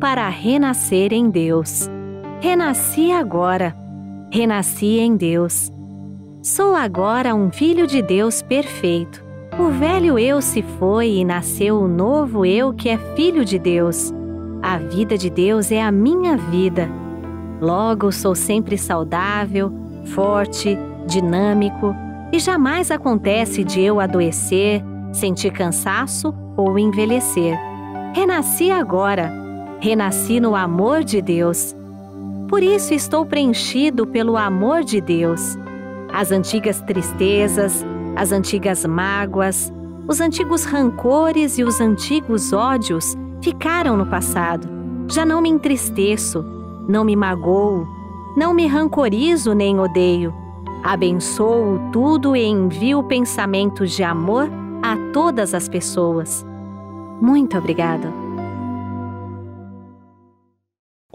para renascer em Deus. Renasci agora. Renasci em Deus. Sou agora um filho de Deus perfeito. O velho eu se foi e nasceu o novo eu que é filho de Deus. A vida de Deus é a minha vida. Logo sou sempre saudável, forte, dinâmico e jamais acontece de eu adoecer, sentir cansaço ou envelhecer. Renasci agora renasci no amor de Deus. Por isso estou preenchido pelo amor de Deus. As antigas tristezas, as antigas mágoas, os antigos rancores e os antigos ódios ficaram no passado. Já não me entristeço, não me magoo, não me rancorizo nem odeio. Abençoo tudo e envio pensamentos de amor a todas as pessoas. Muito obrigado.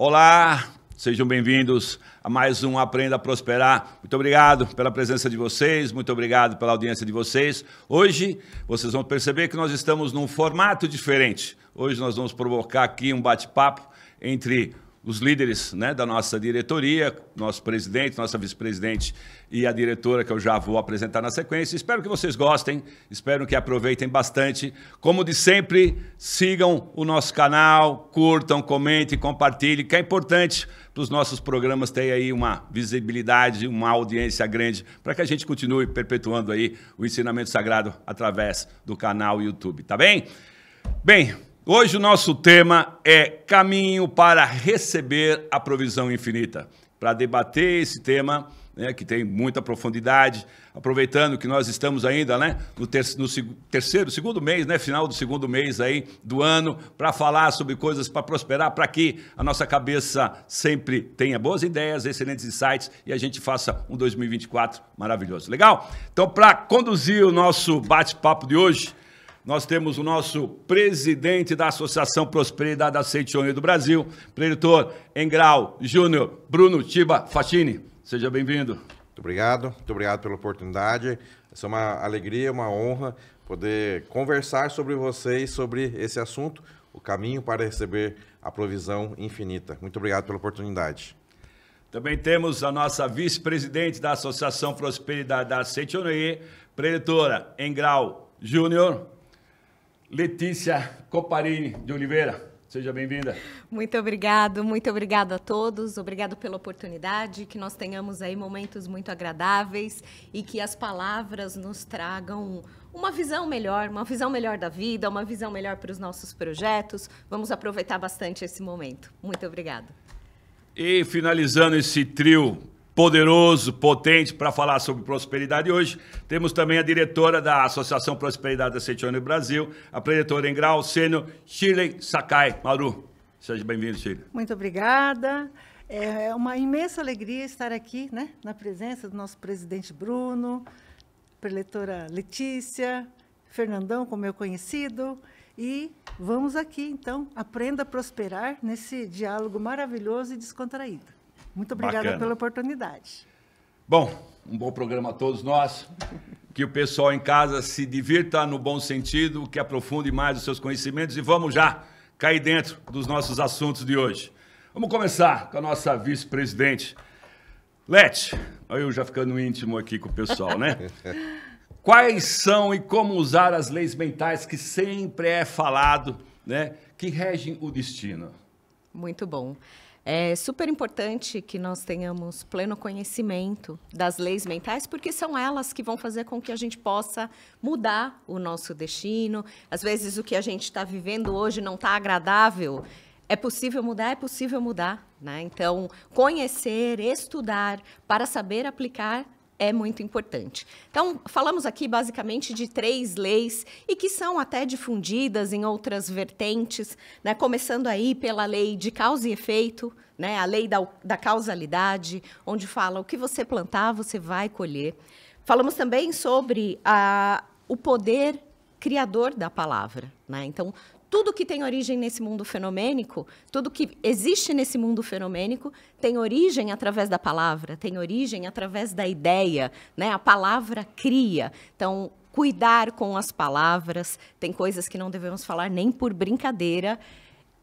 Olá, sejam bem-vindos a mais um Aprenda a Prosperar. Muito obrigado pela presença de vocês, muito obrigado pela audiência de vocês. Hoje vocês vão perceber que nós estamos num formato diferente. Hoje nós vamos provocar aqui um bate-papo entre os líderes né, da nossa diretoria, nosso presidente, nossa vice-presidente e a diretora, que eu já vou apresentar na sequência. Espero que vocês gostem, espero que aproveitem bastante. Como de sempre, sigam o nosso canal, curtam, comentem, compartilhem, que é importante para os nossos programas terem aí uma visibilidade, uma audiência grande, para que a gente continue perpetuando aí o ensinamento sagrado através do canal YouTube, tá bem? Bem, Hoje o nosso tema é caminho para receber a provisão infinita. Para debater esse tema, né, que tem muita profundidade, aproveitando que nós estamos ainda né, no, ter no terceiro, segundo mês, né, final do segundo mês aí do ano, para falar sobre coisas para prosperar, para que a nossa cabeça sempre tenha boas ideias, excelentes insights e a gente faça um 2024 maravilhoso. Legal? Então, para conduzir o nosso bate-papo de hoje, nós temos o nosso presidente da Associação Prosperidade da Seitione do Brasil, Preletor Engrau Júnior Bruno Tiba Fatini. Seja bem-vindo. Muito obrigado, muito obrigado pela oportunidade. Essa é uma alegria, uma honra poder conversar sobre vocês, sobre esse assunto, o caminho para receber a provisão infinita. Muito obrigado pela oportunidade. Também temos a nossa vice-presidente da Associação Prosperidade da Setionoye, preletora Engrau Júnior. Letícia Coparini de Oliveira. Seja bem-vinda. Muito obrigado, muito obrigado a todos. Obrigado pela oportunidade, que nós tenhamos aí momentos muito agradáveis e que as palavras nos tragam uma visão melhor, uma visão melhor da vida, uma visão melhor para os nossos projetos. Vamos aproveitar bastante esse momento. Muito obrigado. E finalizando esse trio poderoso, potente para falar sobre prosperidade hoje. Temos também a diretora da Associação Prosperidade da Setione Brasil, a preletora em grau sênior Shirley Sakai. Maru, seja bem-vindo, Shirley. Muito obrigada. É, é uma imensa alegria estar aqui, né, na presença do nosso presidente Bruno, preletora Letícia, Fernandão, como eu é conhecido, e vamos aqui, então, aprenda a prosperar nesse diálogo maravilhoso e descontraído. Muito obrigada Bacana. pela oportunidade. Bom, um bom programa a todos nós. Que o pessoal em casa se divirta no bom sentido, que aprofunde mais os seus conhecimentos e vamos já cair dentro dos nossos assuntos de hoje. Vamos começar com a nossa vice-presidente, Lete. Eu já ficando íntimo aqui com o pessoal, né? Quais são e como usar as leis mentais que sempre é falado, né? Que regem o destino. Muito bom. É super importante que nós tenhamos pleno conhecimento das leis mentais, porque são elas que vão fazer com que a gente possa mudar o nosso destino. Às vezes, o que a gente está vivendo hoje não está agradável. É possível mudar, é possível mudar. Né? Então, conhecer, estudar, para saber aplicar é muito importante. Então, falamos aqui basicamente de três leis e que são até difundidas em outras vertentes, né? começando aí pela lei de causa e efeito, né? a lei da, da causalidade, onde fala o que você plantar, você vai colher. Falamos também sobre a, o poder criador da palavra. Né? Então, tudo que tem origem nesse mundo fenomênico, tudo que existe nesse mundo fenomênico tem origem através da palavra, tem origem através da ideia, né? A palavra cria. Então, cuidar com as palavras, tem coisas que não devemos falar nem por brincadeira,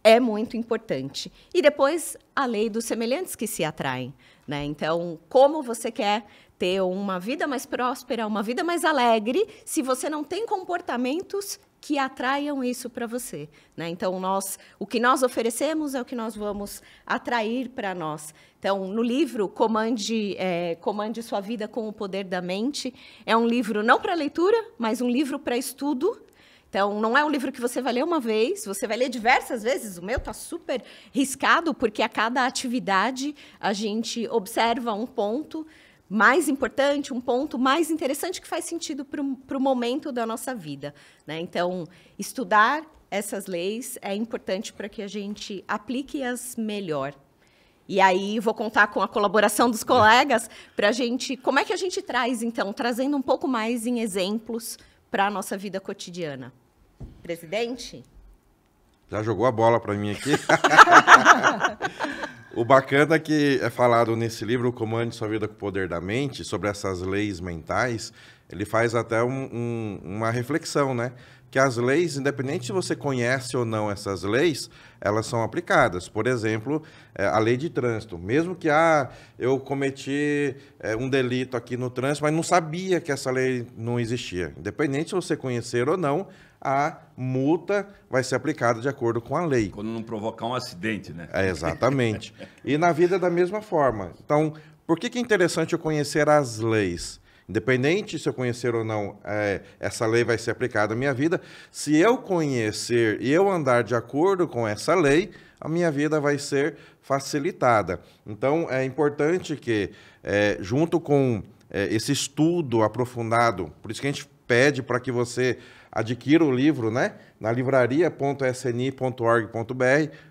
é muito importante. E depois a lei dos semelhantes que se atraem, né? Então, como você quer ter uma vida mais próspera, uma vida mais alegre, se você não tem comportamentos que atraiam isso para você. Né? Então, nós, o que nós oferecemos é o que nós vamos atrair para nós. Então, no livro Comande, é, Comande Sua Vida com o Poder da Mente, é um livro não para leitura, mas um livro para estudo. Então, não é um livro que você vai ler uma vez, você vai ler diversas vezes. O meu está super riscado, porque a cada atividade a gente observa um ponto mais importante, um ponto mais interessante que faz sentido para o momento da nossa vida. Né? Então, estudar essas leis é importante para que a gente aplique-as melhor. E aí vou contar com a colaboração dos colegas para a gente. Como é que a gente traz, então, trazendo um pouco mais em exemplos para a nossa vida cotidiana? Presidente? Já jogou a bola para mim aqui. O bacana é que é falado nesse livro, de Sua Vida com o Poder da Mente, sobre essas leis mentais, ele faz até um, um, uma reflexão, né? Que as leis, independente se você conhece ou não essas leis, elas são aplicadas. Por exemplo, é, a lei de trânsito. Mesmo que ah, eu cometi é, um delito aqui no trânsito, mas não sabia que essa lei não existia. Independente se você conhecer ou não, a multa vai ser aplicada de acordo com a lei. Quando não provocar um acidente, né? É, exatamente. e na vida é da mesma forma. Então, por que, que é interessante eu conhecer as leis? Independente se eu conhecer ou não, é, essa lei vai ser aplicada à minha vida. Se eu conhecer e eu andar de acordo com essa lei, a minha vida vai ser facilitada. Então, é importante que, é, junto com é, esse estudo aprofundado, por isso que a gente pede para que você adquira o livro né, na livraria.sni.org.br,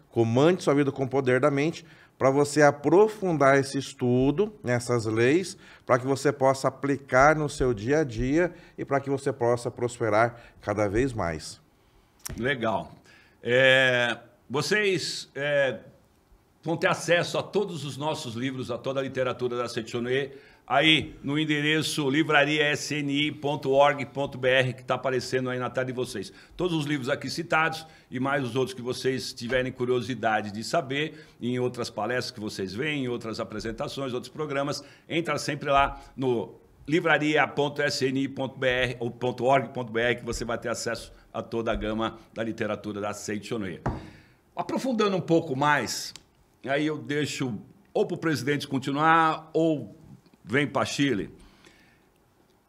Comande Sua Vida com o Poder da Mente, para você aprofundar esse estudo, nessas leis, para que você possa aplicar no seu dia a dia e para que você possa prosperar cada vez mais. Legal. É, vocês é, vão ter acesso a todos os nossos livros, a toda a literatura da Setionê, aí no endereço livrariasni.org.br que está aparecendo aí na tela de vocês. Todos os livros aqui citados e mais os outros que vocês tiverem curiosidade de saber em outras palestras que vocês veem, em outras apresentações, outros programas, entra sempre lá no livraria.sni.br org.br que você vai ter acesso a toda a gama da literatura da Seichonoye. Aprofundando um pouco mais, aí eu deixo ou para o presidente continuar ou vem para Chile.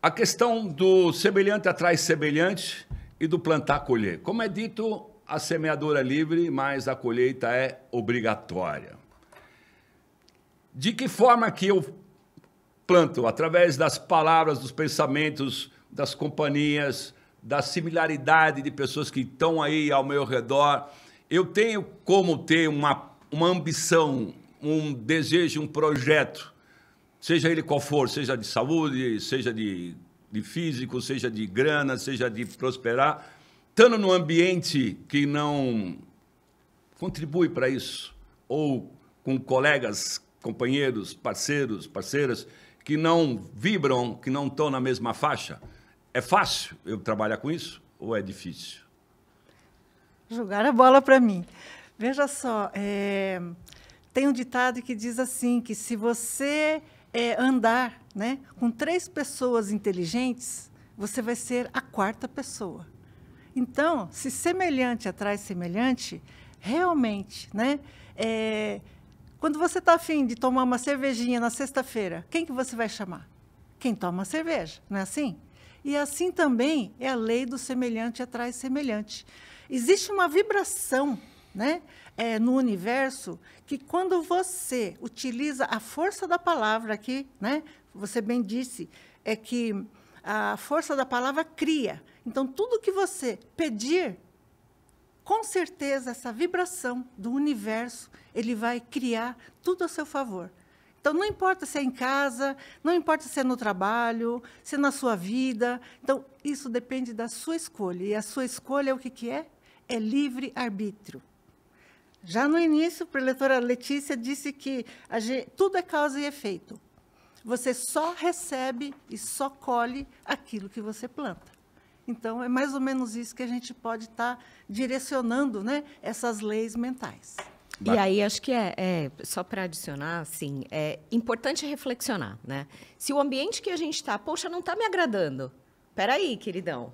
A questão do semelhante atrás semelhante e do plantar colher. Como é dito, a semeadora é livre, mas a colheita é obrigatória. De que forma que eu planto? Através das palavras, dos pensamentos, das companhias, da similaridade de pessoas que estão aí ao meu redor. Eu tenho como ter uma, uma ambição, um desejo, um projeto seja ele qual for, seja de saúde, seja de, de físico, seja de grana, seja de prosperar, estando num ambiente que não contribui para isso, ou com colegas, companheiros, parceiros, parceiras, que não vibram, que não estão na mesma faixa, é fácil eu trabalhar com isso ou é difícil? Jogar a bola para mim. Veja só, é... tem um ditado que diz assim, que se você é, andar né, com três pessoas inteligentes, você vai ser a quarta pessoa. Então, se semelhante atrai semelhante, realmente, né? É, quando você está afim de tomar uma cervejinha na sexta-feira, quem que você vai chamar? Quem toma cerveja, não é assim? E assim também é a lei do semelhante atrai semelhante. Existe uma vibração, né? é, no universo que quando você utiliza a força da palavra aqui, né? Você bem disse é que a força da palavra cria. Então tudo que você pedir, com certeza essa vibração do universo ele vai criar tudo a seu favor. Então, não importa se é em casa, não importa se é no trabalho, se é na sua vida. Então, isso depende da sua escolha. E a sua escolha, é o que, que é? É livre-arbítrio. Já no início, a preletora Letícia disse que gente, tudo é causa e efeito. Você só recebe e só colhe aquilo que você planta. Então, é mais ou menos isso que a gente pode estar tá direcionando né, essas leis mentais. E aí, acho que é, é só para adicionar, assim, é importante reflexionar, né? Se o ambiente que a gente está, poxa, não está me agradando. aí, queridão,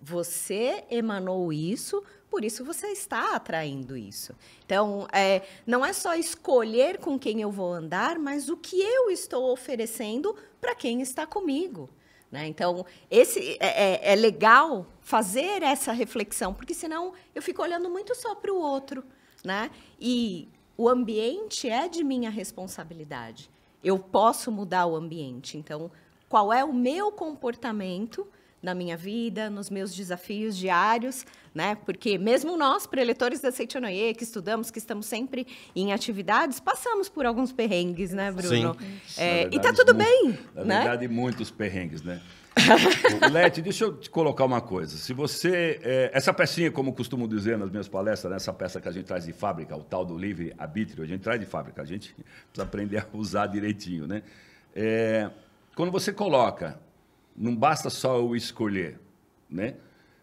você emanou isso por isso você está atraindo isso. Então, é, não é só escolher com quem eu vou andar, mas o que eu estou oferecendo para quem está comigo. Né? Então, esse é, é, é, legal fazer essa reflexão, porque senão eu fico olhando muito só para o outro. Né? E o ambiente é de minha responsabilidade. Eu posso mudar o ambiente. Então, qual é o meu comportamento na minha vida, nos meus desafios diários, né? Porque mesmo nós, preletores da Seitonoye, que estudamos, que estamos sempre em atividades, passamos por alguns perrengues, né, Bruno? Sim. É, verdade, e tá tudo muito, bem, na né? verdade, muitos perrengues, né? Leti, deixa eu te colocar uma coisa. Se você. É, essa pecinha, como costumo dizer nas minhas palestras, né, essa peça que a gente traz de fábrica, o tal do livre arbítrio, a gente traz de fábrica, a gente precisa aprender a usar direitinho, né? É, quando você coloca não basta só eu escolher, né?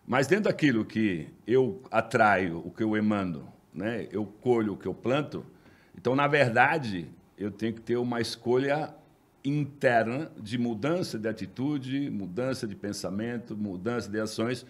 Mas dentro daquilo que eu atraio, o que eu emando, né? Eu colho o que eu planto. Então, na verdade, eu tenho que ter uma escolha interna de mudança de atitude, mudança de pensamento, mudança de ações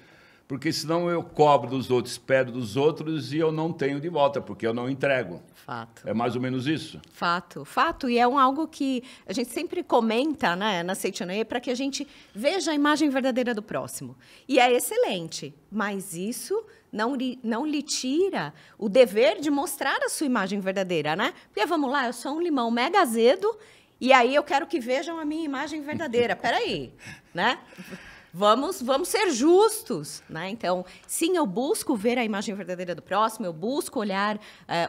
porque senão eu cobro dos outros, pedo dos outros e eu não tenho de volta, porque eu não entrego. Fato. É mais ou menos isso? Fato, fato. E é um, algo que a gente sempre comenta né, na Seitianoe para que a gente veja a imagem verdadeira do próximo. E é excelente, mas isso não, não lhe tira o dever de mostrar a sua imagem verdadeira, né? Porque vamos lá, eu sou um limão mega azedo e aí eu quero que vejam a minha imagem verdadeira. Peraí, né? Vamos, vamos ser justos, né? Então, sim, eu busco ver a imagem verdadeira do próximo, eu busco olhar uh,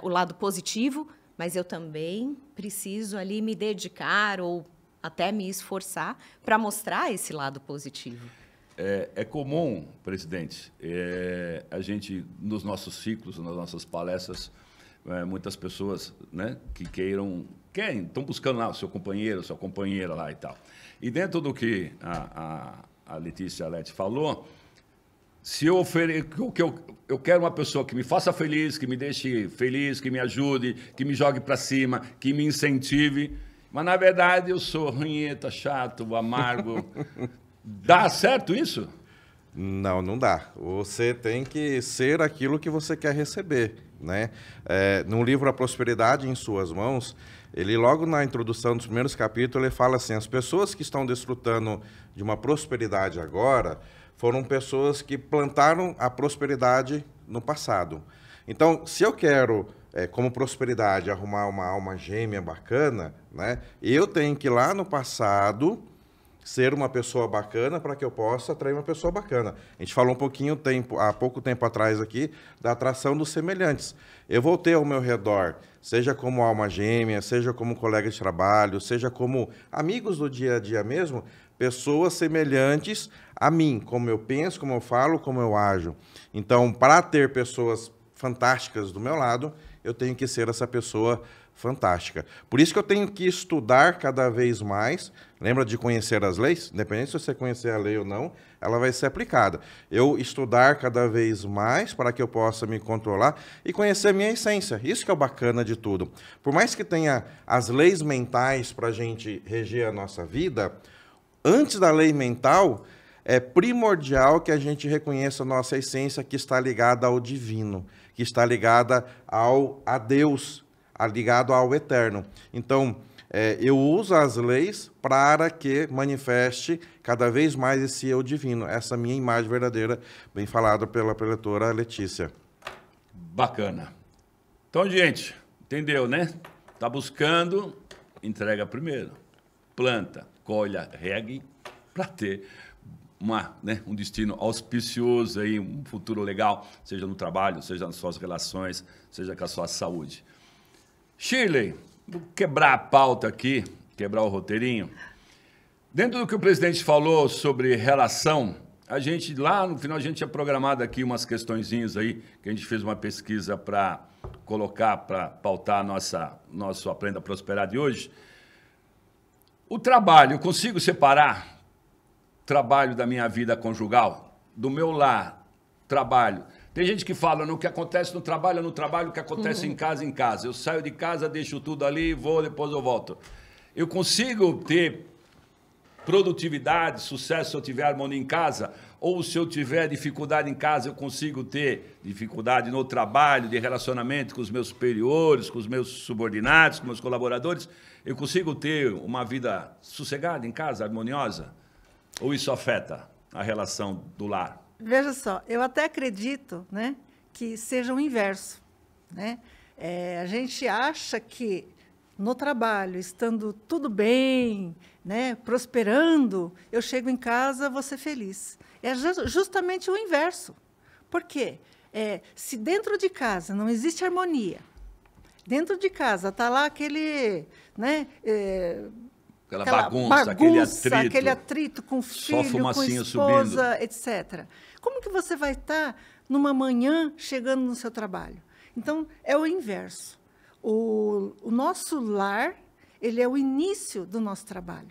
o lado positivo, mas eu também preciso ali me dedicar ou até me esforçar para mostrar esse lado positivo. É, é comum, presidente, é, a gente, nos nossos ciclos, nas nossas palestras, é, muitas pessoas né, que queiram, querem, estão buscando lá o seu companheiro, sua companheira lá e tal. E dentro do que a, a a Letícia Lete falou, se eu oferecer, que eu, eu quero uma pessoa que me faça feliz, que me deixe feliz, que me ajude, que me jogue para cima, que me incentive. Mas na verdade eu sou ranheta, chato, amargo. dá certo isso? Não, não dá. Você tem que ser aquilo que você quer receber, né? É, no livro A Prosperidade em Suas Mãos, ele, logo na introdução dos primeiros capítulos, ele fala assim: as pessoas que estão desfrutando de uma prosperidade agora foram pessoas que plantaram a prosperidade no passado. Então, se eu quero, é, como prosperidade, arrumar uma alma gêmea bacana, né, eu tenho que ir lá no passado ser uma pessoa bacana para que eu possa atrair uma pessoa bacana. A gente falou um pouquinho tempo, há pouco tempo atrás aqui da atração dos semelhantes. Eu vou ter ao meu redor, seja como alma gêmea, seja como colega de trabalho, seja como amigos do dia a dia mesmo, pessoas semelhantes a mim, como eu penso, como eu falo, como eu ajo. Então, para ter pessoas fantásticas do meu lado, eu tenho que ser essa pessoa fantástica. Por isso que eu tenho que estudar cada vez mais Lembra de conhecer as leis? Independente se você conhecer a lei ou não, ela vai ser aplicada. Eu estudar cada vez mais para que eu possa me controlar e conhecer a minha essência. Isso que é o bacana de tudo. Por mais que tenha as leis mentais para a gente reger a nossa vida, antes da lei mental, é primordial que a gente reconheça a nossa essência que está ligada ao divino, que está ligada ao a Deus, ligado ao eterno. Então, é, eu uso as leis para que manifeste cada vez mais esse eu divino, essa minha imagem verdadeira, bem falado pela preletora Letícia. Bacana. Então, gente, entendeu, né? Tá buscando, entrega primeiro. Planta, colha, regue para ter uma, né, um destino auspicioso aí, um futuro legal, seja no trabalho, seja nas suas relações, seja com a sua saúde. Shirley, Vou quebrar a pauta aqui, quebrar o roteirinho. Dentro do que o presidente falou sobre relação, a gente lá no final a gente tinha programado aqui umas questõezinhas aí, que a gente fez uma pesquisa para colocar, para pautar nossa nosso Aprenda a Prosperar de hoje. O trabalho, eu consigo separar trabalho da minha vida conjugal, do meu lar, trabalho. Tem gente que fala no que acontece no trabalho, é no trabalho, o que acontece uhum. em casa, em casa. Eu saio de casa, deixo tudo ali, vou, depois eu volto. Eu consigo ter produtividade, sucesso se eu tiver harmonia em casa, ou se eu tiver dificuldade em casa, eu consigo ter dificuldade no trabalho, de relacionamento com os meus superiores, com os meus subordinados, com meus colaboradores, eu consigo ter uma vida sossegada em casa, harmoniosa? Ou isso afeta a relação do lar? veja só, eu até acredito né, que seja o inverso. Né? É, a gente acha que no trabalho, estando tudo bem, né, prosperando, eu chego em casa, vou ser feliz. É justamente o inverso. Por quê? É, se dentro de casa não existe harmonia, dentro de casa está lá aquele né, é, Aquela, aquela bagunça, bagunça, aquele atrito. Aquele atrito com filho, com esposa, subindo. etc. Como que você vai estar tá numa manhã chegando no seu trabalho? Então, é o inverso. O, o nosso lar, ele é o início do nosso trabalho.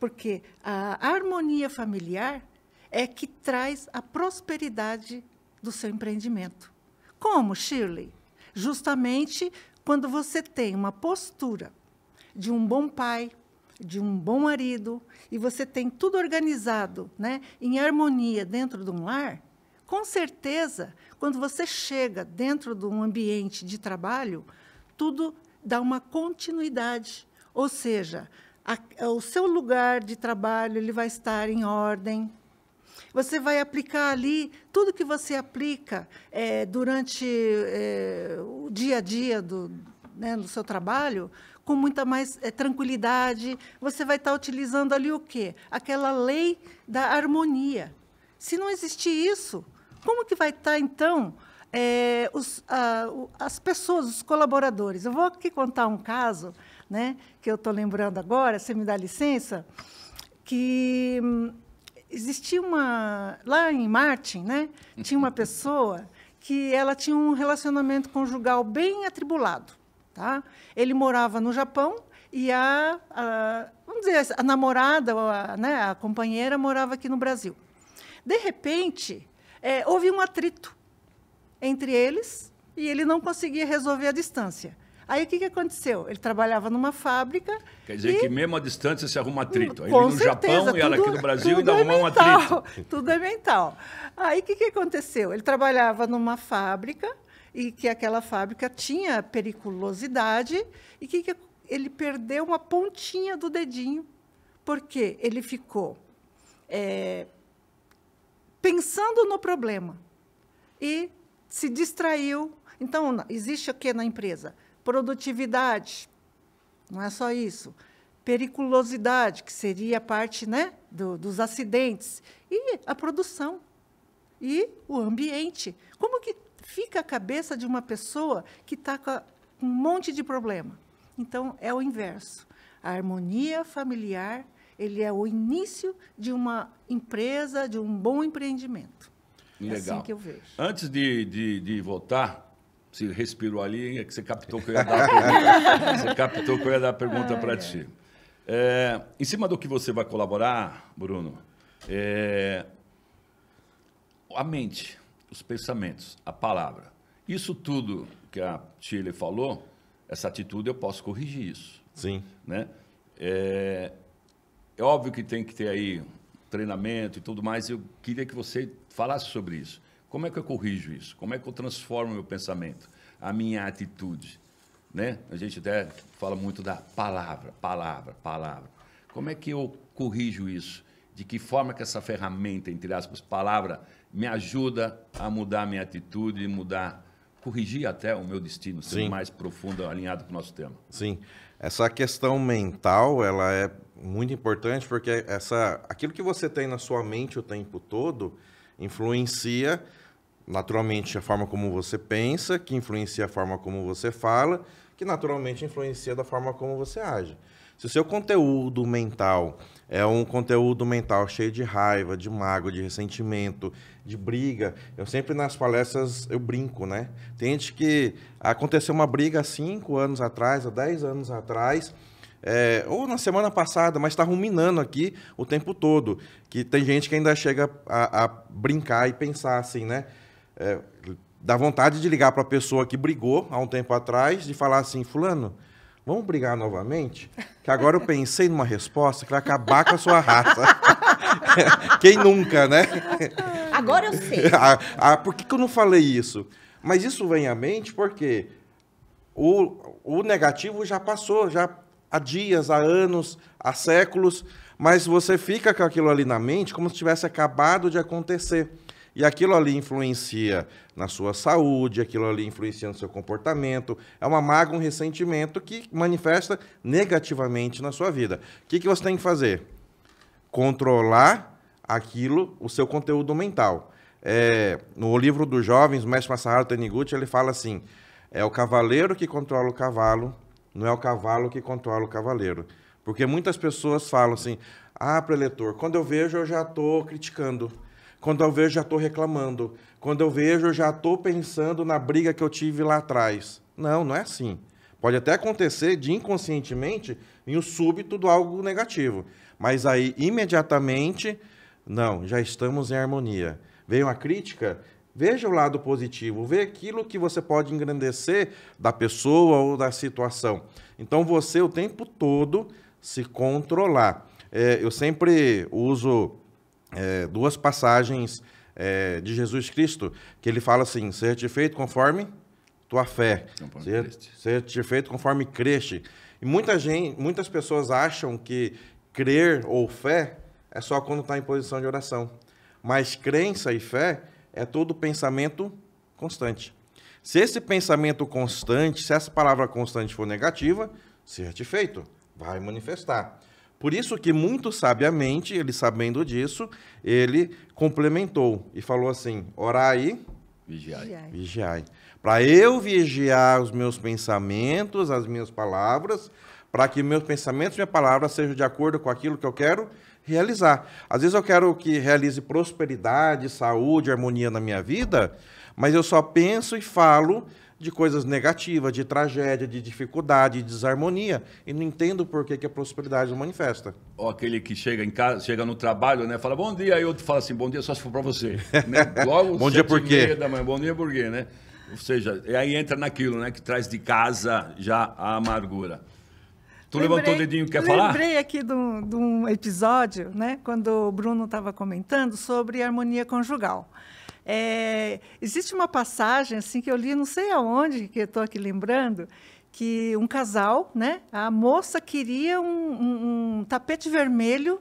Porque a harmonia familiar é que traz a prosperidade do seu empreendimento. Como, Shirley? Justamente quando você tem uma postura de um bom pai, de um bom marido e você tem tudo organizado, né, em harmonia dentro de um lar, com certeza, quando você chega dentro de um ambiente de trabalho, tudo dá uma continuidade, ou seja, a, o seu lugar de trabalho ele vai estar em ordem. Você vai aplicar ali tudo que você aplica é, durante é, o dia a dia do, né, do seu trabalho, com muita mais é, tranquilidade. Você vai estar utilizando ali o quê? Aquela lei da harmonia. Se não existir isso, como que vai estar, então, é, os, a, as pessoas, os colaboradores? Eu vou aqui contar um caso, né, que eu estou lembrando agora, você me dá licença, que hum, existia uma... Lá em Martin, né, tinha uma pessoa que ela tinha um relacionamento conjugal bem atribulado. Tá? Ele morava no Japão e a, a vamos dizer, a namorada, a, né, a companheira morava aqui no Brasil. De repente, é, houve um atrito entre eles e ele não conseguia resolver a distância. Aí o que, que aconteceu? Ele trabalhava numa fábrica. Quer dizer e... que mesmo à distância se arruma atrito. Ele Com no certeza, Japão tudo, e ela aqui no Brasil ainda é arruma um atrito. Tudo é mental. Aí o que, que aconteceu? Ele trabalhava numa fábrica e que aquela fábrica tinha periculosidade e que, ele perdeu uma pontinha do dedinho, porque ele ficou é, pensando no problema e se distraiu. Então, existe o que na empresa? Produtividade, não é só isso. Periculosidade, que seria a parte né, do, dos acidentes, e a produção, e o ambiente. Como que fica a cabeça de uma pessoa que está com um monte de problema. Então, é o inverso. A harmonia familiar, ele é o início de uma empresa, de um bom empreendimento. Legal. É assim que eu vejo. Antes de, de, de votar, você respirou ali, é que você captou que eu ia dar a pergunta, você captou que eu ia dar a pergunta para ti. É, em cima do que você vai colaborar, Bruno, é, a mente os pensamentos, a palavra. Isso tudo que a Chile falou, essa atitude eu posso corrigir isso. Sim. Né? É, é óbvio que tem que ter aí treinamento e tudo mais. Eu queria que você falasse sobre isso. Como é que eu corrijo isso? Como é que eu transformo meu pensamento, a minha atitude? Né? A gente até fala muito da palavra, palavra, palavra. Como é que eu corrijo isso? De que forma que essa ferramenta, entre aspas, palavra, me ajuda a mudar minha atitude, mudar, corrigir até o meu destino, ser mais profundo, alinhado com o nosso tema. Sim. Essa questão mental, ela é muito importante porque essa, aquilo que você tem na sua mente o tempo todo influencia naturalmente a forma como você pensa, que influencia a forma como você fala, que naturalmente influencia da forma como você age. Se o seu conteúdo mental é um conteúdo mental cheio de raiva, de mágoa, de ressentimento, de briga. Eu sempre nas palestras eu brinco, né? Tem gente que aconteceu uma briga há cinco anos atrás, há dez anos atrás, é, ou na semana passada, mas está ruminando aqui o tempo todo. Que tem gente que ainda chega a, a brincar e pensar assim, né? É, dá vontade de ligar para a pessoa que brigou há um tempo atrás, de falar assim, fulano, Vamos brigar novamente? Que agora eu pensei numa resposta que vai acabar com a sua raça. Quem nunca, né? Agora eu sei. Ah, ah, por que, que eu não falei isso? Mas isso vem à mente porque o, o negativo já passou, já há dias, há anos, há séculos, mas você fica com aquilo ali na mente como se tivesse acabado de acontecer. E aquilo ali influencia na sua saúde, aquilo ali influencia no seu comportamento. É uma mágoa, um ressentimento que manifesta negativamente na sua vida. O que, que você tem que fazer? Controlar aquilo, o seu conteúdo mental. É, no livro dos jovens, o mestre Masaharu Taniguchi, ele fala assim, é o cavaleiro que controla o cavalo, não é o cavalo que controla o cavaleiro. Porque muitas pessoas falam assim, ah, preletor, quando eu vejo eu já estou criticando. Quando eu vejo, já estou reclamando. Quando eu vejo, já estou pensando na briga que eu tive lá atrás. Não, não é assim. Pode até acontecer de inconscientemente em um súbito do algo negativo. Mas aí, imediatamente, não, já estamos em harmonia. Veio uma crítica, veja o lado positivo, veja aquilo que você pode engrandecer da pessoa ou da situação. Então, você o tempo todo se controlar. É, eu sempre uso é, duas passagens é, de Jesus Cristo, que ele fala assim: ser te feito conforme tua fé, conforme ser, ser te feito conforme creste. E muita gente, muitas pessoas acham que crer ou fé é só quando está em posição de oração. Mas crença e fé é todo pensamento constante. Se esse pensamento constante, se essa palavra constante for negativa, ser te feito, vai manifestar. Por isso que muito sabiamente, ele sabendo disso, ele complementou e falou assim: orai, vigiai. vigiai. Para eu vigiar os meus pensamentos, as minhas palavras, para que meus pensamentos e minha palavra sejam de acordo com aquilo que eu quero realizar. Às vezes eu quero que realize prosperidade, saúde, harmonia na minha vida, mas eu só penso e falo de coisas negativas, de tragédia, de dificuldade, de desarmonia, e não entendo por que, que a prosperidade não manifesta. Ou aquele que chega em casa, chega no trabalho, né? Fala bom dia, aí outro fala assim, bom dia só se for para você. né? Logo, bom dia por quê? Da manhã, bom dia por quê, né? Ou seja, aí entra naquilo, né? Que traz de casa já a amargura. Tu lembrei, levantou o dedinho, quer lembrei falar? Lembrei aqui de um, de um episódio, né? Quando o Bruno estava comentando sobre harmonia conjugal. É, existe uma passagem assim que eu li, não sei aonde, que estou aqui lembrando, que um casal, né, a moça queria um, um, um tapete vermelho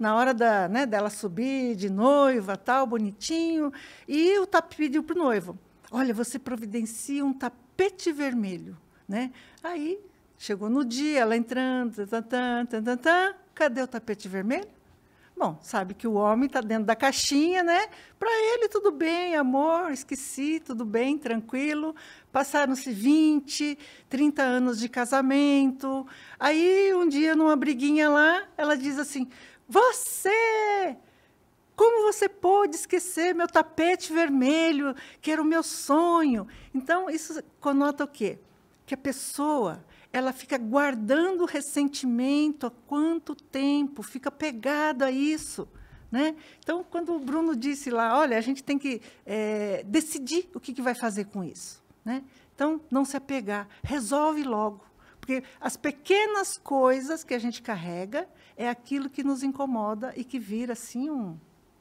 na hora da, né, dela subir de noiva, tal, bonitinho, e o tapete pediu para o noivo: olha, você providencia um tapete vermelho, né? Aí chegou no dia, ela entrando, tan, tan, tan, tan, cadê o tapete vermelho? Bom, sabe que o homem está dentro da caixinha, né? Para ele, tudo bem, amor, esqueci, tudo bem, tranquilo. Passaram-se 20, 30 anos de casamento. Aí, um dia, numa briguinha lá, ela diz assim: Você! Como você pôde esquecer meu tapete vermelho, que era o meu sonho? Então, isso conota o quê? Que a pessoa ela fica guardando ressentimento há quanto tempo, fica pegada a isso. Né? Então, quando o Bruno disse lá, olha, a gente tem que é, decidir o que, que vai fazer com isso. Né? Então, não se apegar, resolve logo. Porque as pequenas coisas que a gente carrega é aquilo que nos incomoda e que vira assim um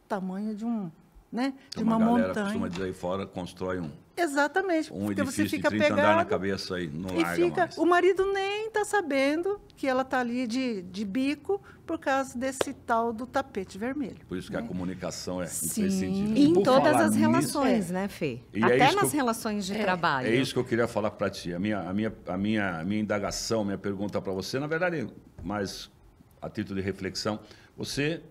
tamanho de um, né, de uma, uma galera montanha. costuma dizer aí fora, constrói um Exatamente. Um porque você fica de 30 pegado, na cabeça aí, não e fica, mais. O marido nem está sabendo que ela está ali de, de bico por causa desse tal do tapete vermelho. Por isso que a né? comunicação é Sim. E em todas as relações, é. né, Fê? E é Até é nas eu, relações de é. trabalho. É isso que eu queria falar para ti. A minha, a, minha, a, minha, a minha indagação, minha pergunta para você, na verdade, mas a título de reflexão, você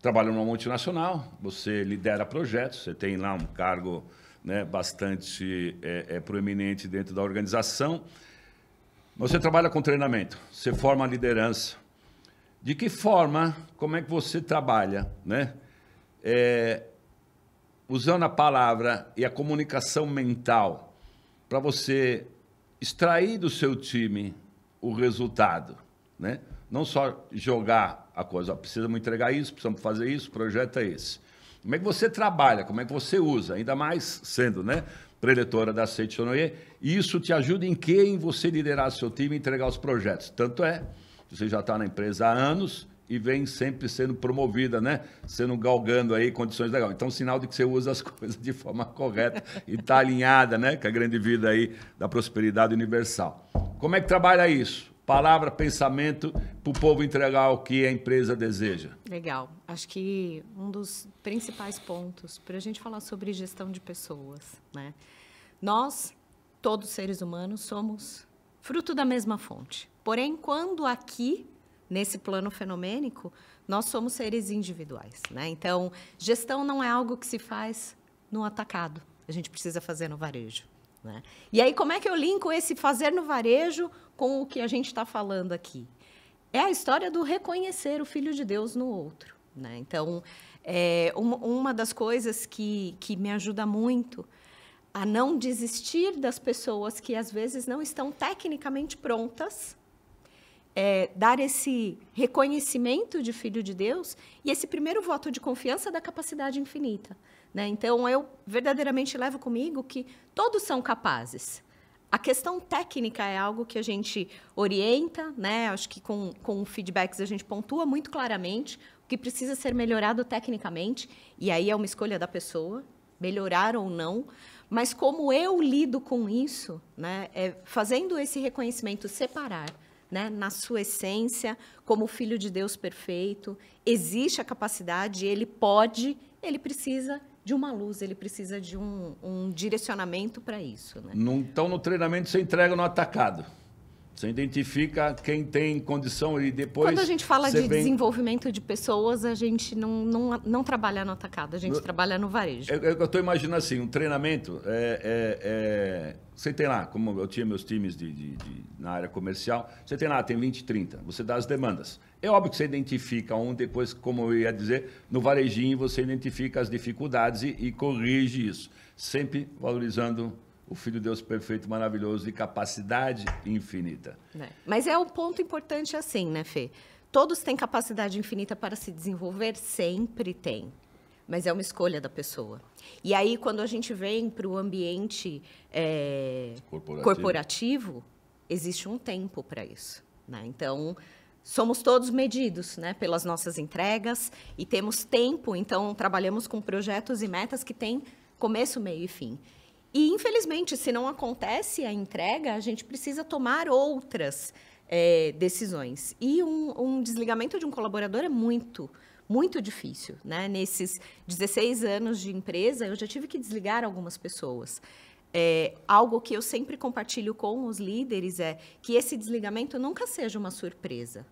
trabalha numa multinacional, você lidera projetos, você tem lá um cargo né, bastante é, é, proeminente dentro da organização. Você trabalha com treinamento, você forma a liderança. De que forma, como é que você trabalha, né? É, usando a palavra e a comunicação mental para você extrair do seu time o resultado, né? Não só jogar a coisa, precisamos entregar isso, precisamos fazer isso, o projeto é esse. Como é que você trabalha, como é que você usa, ainda mais sendo, né? preletora da Seitonoye, e isso te ajuda em quem em você liderar seu time e entregar os projetos. Tanto é, você já está na empresa há anos e vem sempre sendo promovida, né? Sendo galgando aí condições legais. Então, sinal de que você usa as coisas de forma correta e está alinhada, né? Com a grande vida aí da prosperidade universal. Como é que trabalha isso? palavra, pensamento para o povo entregar o que a empresa deseja. Legal. Acho que um dos principais pontos para a gente falar sobre gestão de pessoas, né? Nós, todos seres humanos, somos fruto da mesma fonte. Porém, quando aqui nesse plano fenomênico, nós somos seres individuais, né? Então, gestão não é algo que se faz no atacado. A gente precisa fazer no varejo. Né? E aí, como é que eu linko esse fazer no varejo com o que a gente está falando aqui? É a história do reconhecer o Filho de Deus no outro. Né? Então, é, uma, uma das coisas que, que me ajuda muito a não desistir das pessoas que às vezes não estão tecnicamente prontas, é, dar esse reconhecimento de filho de Deus e esse primeiro voto de confiança da capacidade infinita. Né? Então, eu verdadeiramente levo comigo que todos são capazes. A questão técnica é algo que a gente orienta, né? Acho que com, com feedbacks a gente pontua muito claramente o que precisa ser melhorado tecnicamente, e aí é uma escolha da pessoa, melhorar ou não. Mas como eu lido com isso, né? É fazendo esse reconhecimento separar. Né, na sua essência, como filho de Deus perfeito, existe a capacidade, ele pode, ele precisa de uma luz, ele precisa de um, um direcionamento para isso. Né? No, então, no treinamento, você entrega no atacado. Você identifica quem tem condição e depois. Quando a gente fala de vem... desenvolvimento de pessoas, a gente não, não, não trabalha no atacado, a gente no... trabalha no varejo. Eu estou imaginando assim: um treinamento é, é, é... Você tem lá, como eu tinha meus times de, de, de, na área comercial, você tem lá, tem 20, 30. Você dá as demandas. É óbvio que você identifica um, depois, como eu ia dizer, no varejinho você identifica as dificuldades e, e corrige isso. Sempre valorizando o Filho de Deus perfeito, maravilhoso, de capacidade infinita. É. Mas é um ponto importante assim, né, Fê? Todos têm capacidade infinita para se desenvolver? Sempre tem. Mas é uma escolha da pessoa. E aí, quando a gente vem para o ambiente é, corporativo. corporativo, existe um tempo para isso. Né? Então, somos todos medidos né, pelas nossas entregas e temos tempo, então trabalhamos com projetos e metas que têm começo, meio e fim. E, infelizmente, se não acontece a entrega, a gente precisa tomar outras é, decisões. E um, um desligamento de um colaborador é muito, muito difícil. Né? Nesses 16 anos de empresa, eu já tive que desligar algumas pessoas. É, algo que eu sempre compartilho com os líderes é que esse desligamento nunca seja uma surpresa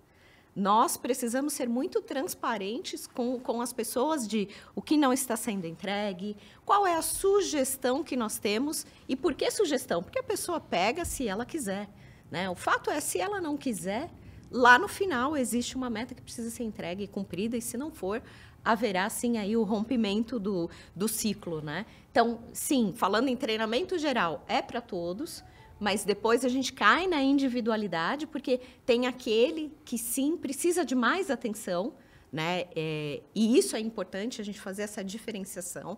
nós precisamos ser muito transparentes com, com as pessoas de o que não está sendo entregue, qual é a sugestão que nós temos e por que sugestão? Porque a pessoa pega se ela quiser. Né? O fato é, se ela não quiser, lá no final existe uma meta que precisa ser entregue e cumprida, e se não for, haverá sim aí o rompimento do, do ciclo. Né? Então, sim, falando em treinamento geral, é para todos mas depois a gente cai na individualidade, porque tem aquele que sim precisa de mais atenção, né? É, e isso é importante a gente fazer essa diferenciação,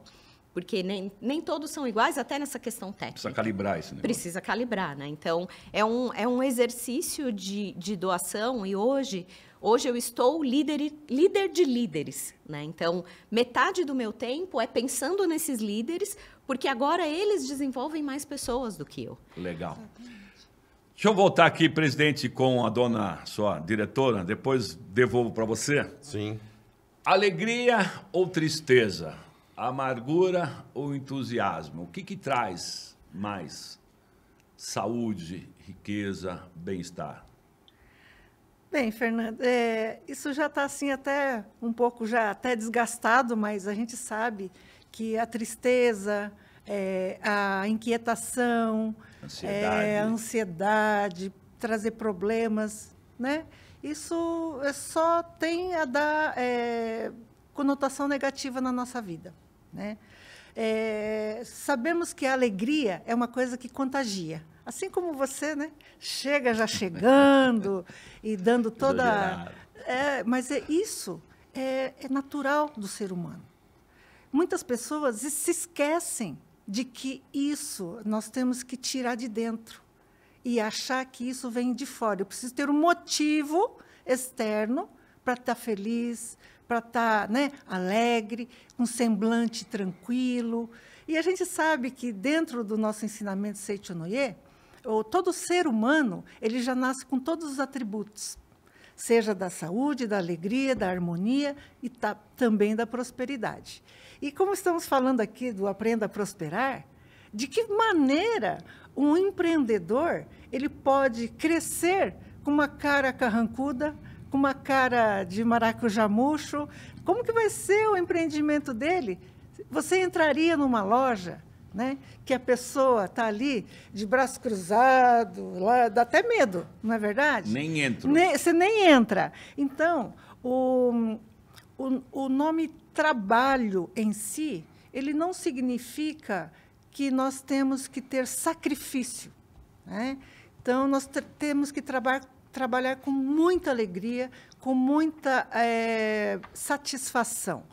porque nem, nem todos são iguais, até nessa questão técnica. Precisa calibrar isso, né? Precisa calibrar, né? Então, é um, é um exercício de, de doação e hoje. Hoje eu estou líder, líder de líderes, né? Então, metade do meu tempo é pensando nesses líderes, porque agora eles desenvolvem mais pessoas do que eu. Legal. Deixa eu voltar aqui, presidente, com a dona sua diretora, depois devolvo para você. Sim. Alegria ou tristeza? Amargura ou entusiasmo? O que, que traz mais saúde, riqueza, bem-estar? Bem, Fernando, é, isso já está assim até um pouco já até desgastado, mas a gente sabe que é a tristeza, é, a inquietação, ansiedade. É, a ansiedade, trazer problemas, né? Isso é só tem a dar é, conotação negativa na nossa vida, né? É, sabemos que a alegria é uma coisa que contagia. Assim como você, né? Chega já chegando e dando toda. mas é isso é natural do ser humano. Muitas pessoas se esquecem de que isso nós temos que tirar de dentro e achar que isso vem de fora. Eu preciso ter um motivo externo para estar tá feliz, para estar tá, né, alegre, com um semblante tranquilo. E a gente sabe que dentro do nosso ensinamento Seichonoye, todo ser humano ele já nasce com todos os atributos seja da saúde, da alegria, da harmonia e também da prosperidade. E como estamos falando aqui do Aprenda a Prosperar, de que maneira um empreendedor ele pode crescer com uma cara carrancuda, com uma cara de maracujá murcho? Como que vai ser o empreendimento dele? Você entraria numa loja né? Que a pessoa está ali de braço cruzado, lá, dá até medo, não é verdade? Nem entra. você nem entra. Então, o, o, o nome trabalho em si, ele não significa que nós temos que ter sacrifício, né? Então, nós temos que trabalhar trabalhar com muita alegria, com muita é, satisfação.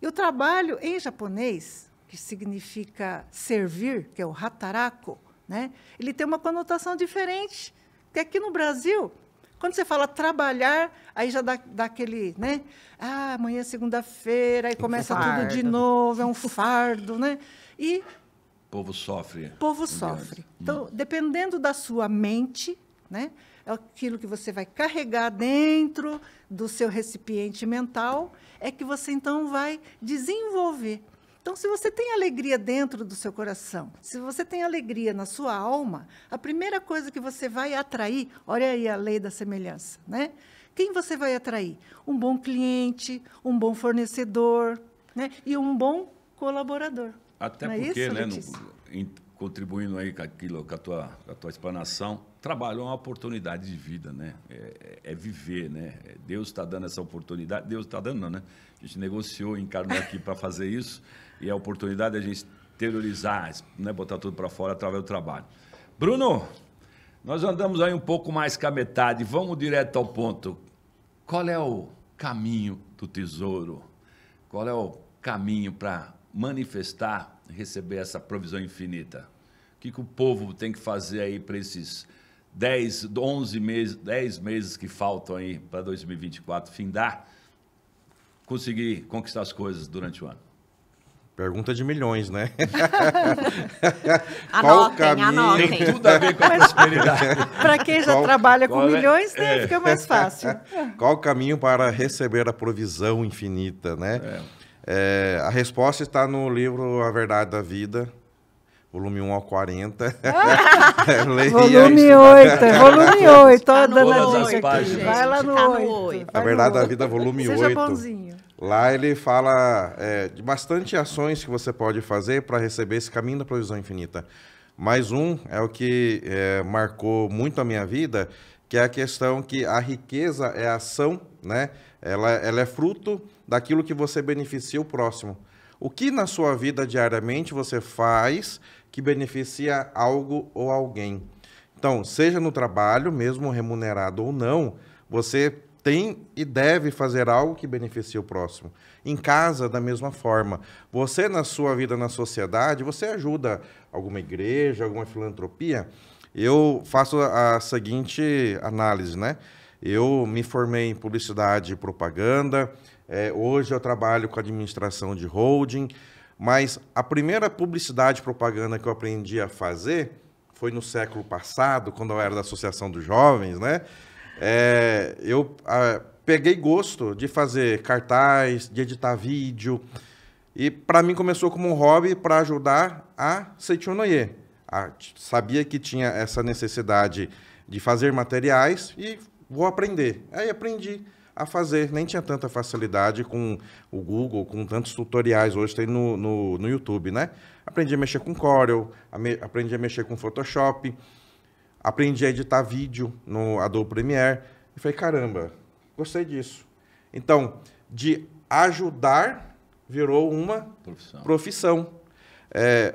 E o trabalho em japonês, que significa servir, que é o rataraco, né? ele tem uma conotação diferente. Porque aqui no Brasil, quando você fala trabalhar, aí já dá, dá aquele, né? Ah, amanhã é segunda-feira, aí começa fardo. tudo de novo, é um fardo, né? E... O povo sofre. O povo sofre. Hum. Então, dependendo da sua mente, né? É aquilo que você vai carregar dentro do seu recipiente mental, é que você então vai desenvolver então, se você tem alegria dentro do seu coração, se você tem alegria na sua alma, a primeira coisa que você vai atrair, olha aí a lei da semelhança, né? Quem você vai atrair? Um bom cliente, um bom fornecedor, né? E um bom colaborador. Até Não é porque, é isso, né, no, contribuindo aí com aquilo, com a tua, com a tua explanação, trabalho é uma oportunidade de vida, né? É, é, é viver, né? Deus está dando essa oportunidade. Deus está dando, não, né? A gente negociou, encarnou aqui para fazer isso. E a oportunidade é a gente exteriorizar, né? botar tudo para fora através do trabalho. Bruno, nós andamos aí um pouco mais que a metade. Vamos direto ao ponto. Qual é o caminho do tesouro? Qual é o caminho para manifestar, receber essa provisão infinita? O que, que o povo tem que fazer aí para esses 10, 11 meses, 10 meses que faltam aí para 2024 findar, conseguir conquistar as coisas durante o ano? Pergunta de milhões, né? anotem, qual o caminho? Anotem. Tem tudo a ver com a prosperidade. Para quem já qual, trabalha com é? milhões, né, é? fica mais fácil. qual o caminho para receber a provisão infinita, né? É. É, a resposta está no livro A Verdade da Vida, volume 1 ao 40. Ah! É, volume 8, volume 8. Olha a danadinha aqui. Vai lá no 8. Tá a Verdade da Vida, volume Seja 8. Bonzinho. Lá ele fala é, de bastante ações que você pode fazer para receber esse caminho da provisão infinita. Mais um é o que é, marcou muito a minha vida, que é a questão que a riqueza é ação, né? Ela, ela é fruto daquilo que você beneficia o próximo. O que na sua vida diariamente você faz que beneficia algo ou alguém? Então, seja no trabalho, mesmo remunerado ou não, você tem e deve fazer algo que beneficie o próximo. Em casa, da mesma forma. Você, na sua vida na sociedade, você ajuda alguma igreja, alguma filantropia. Eu faço a seguinte análise, né? Eu me formei em publicidade e propaganda, é, hoje eu trabalho com administração de holding, mas a primeira publicidade e propaganda que eu aprendi a fazer foi no século passado, quando eu era da Associação dos Jovens, né? É, eu a, peguei gosto de fazer cartaz, de editar vídeo. E para mim começou como um hobby para ajudar a Seichonoye. Sabia que tinha essa necessidade de fazer materiais e vou aprender. Aí aprendi a fazer, nem tinha tanta facilidade com o Google, com tantos tutoriais hoje tem no, no, no YouTube, né? Aprendi a mexer com Corel, aprendi a mexer com Photoshop, aprendi a editar vídeo no Adobe Premiere e falei, caramba, gostei disso. Então, de ajudar virou uma profissão. profissão. É,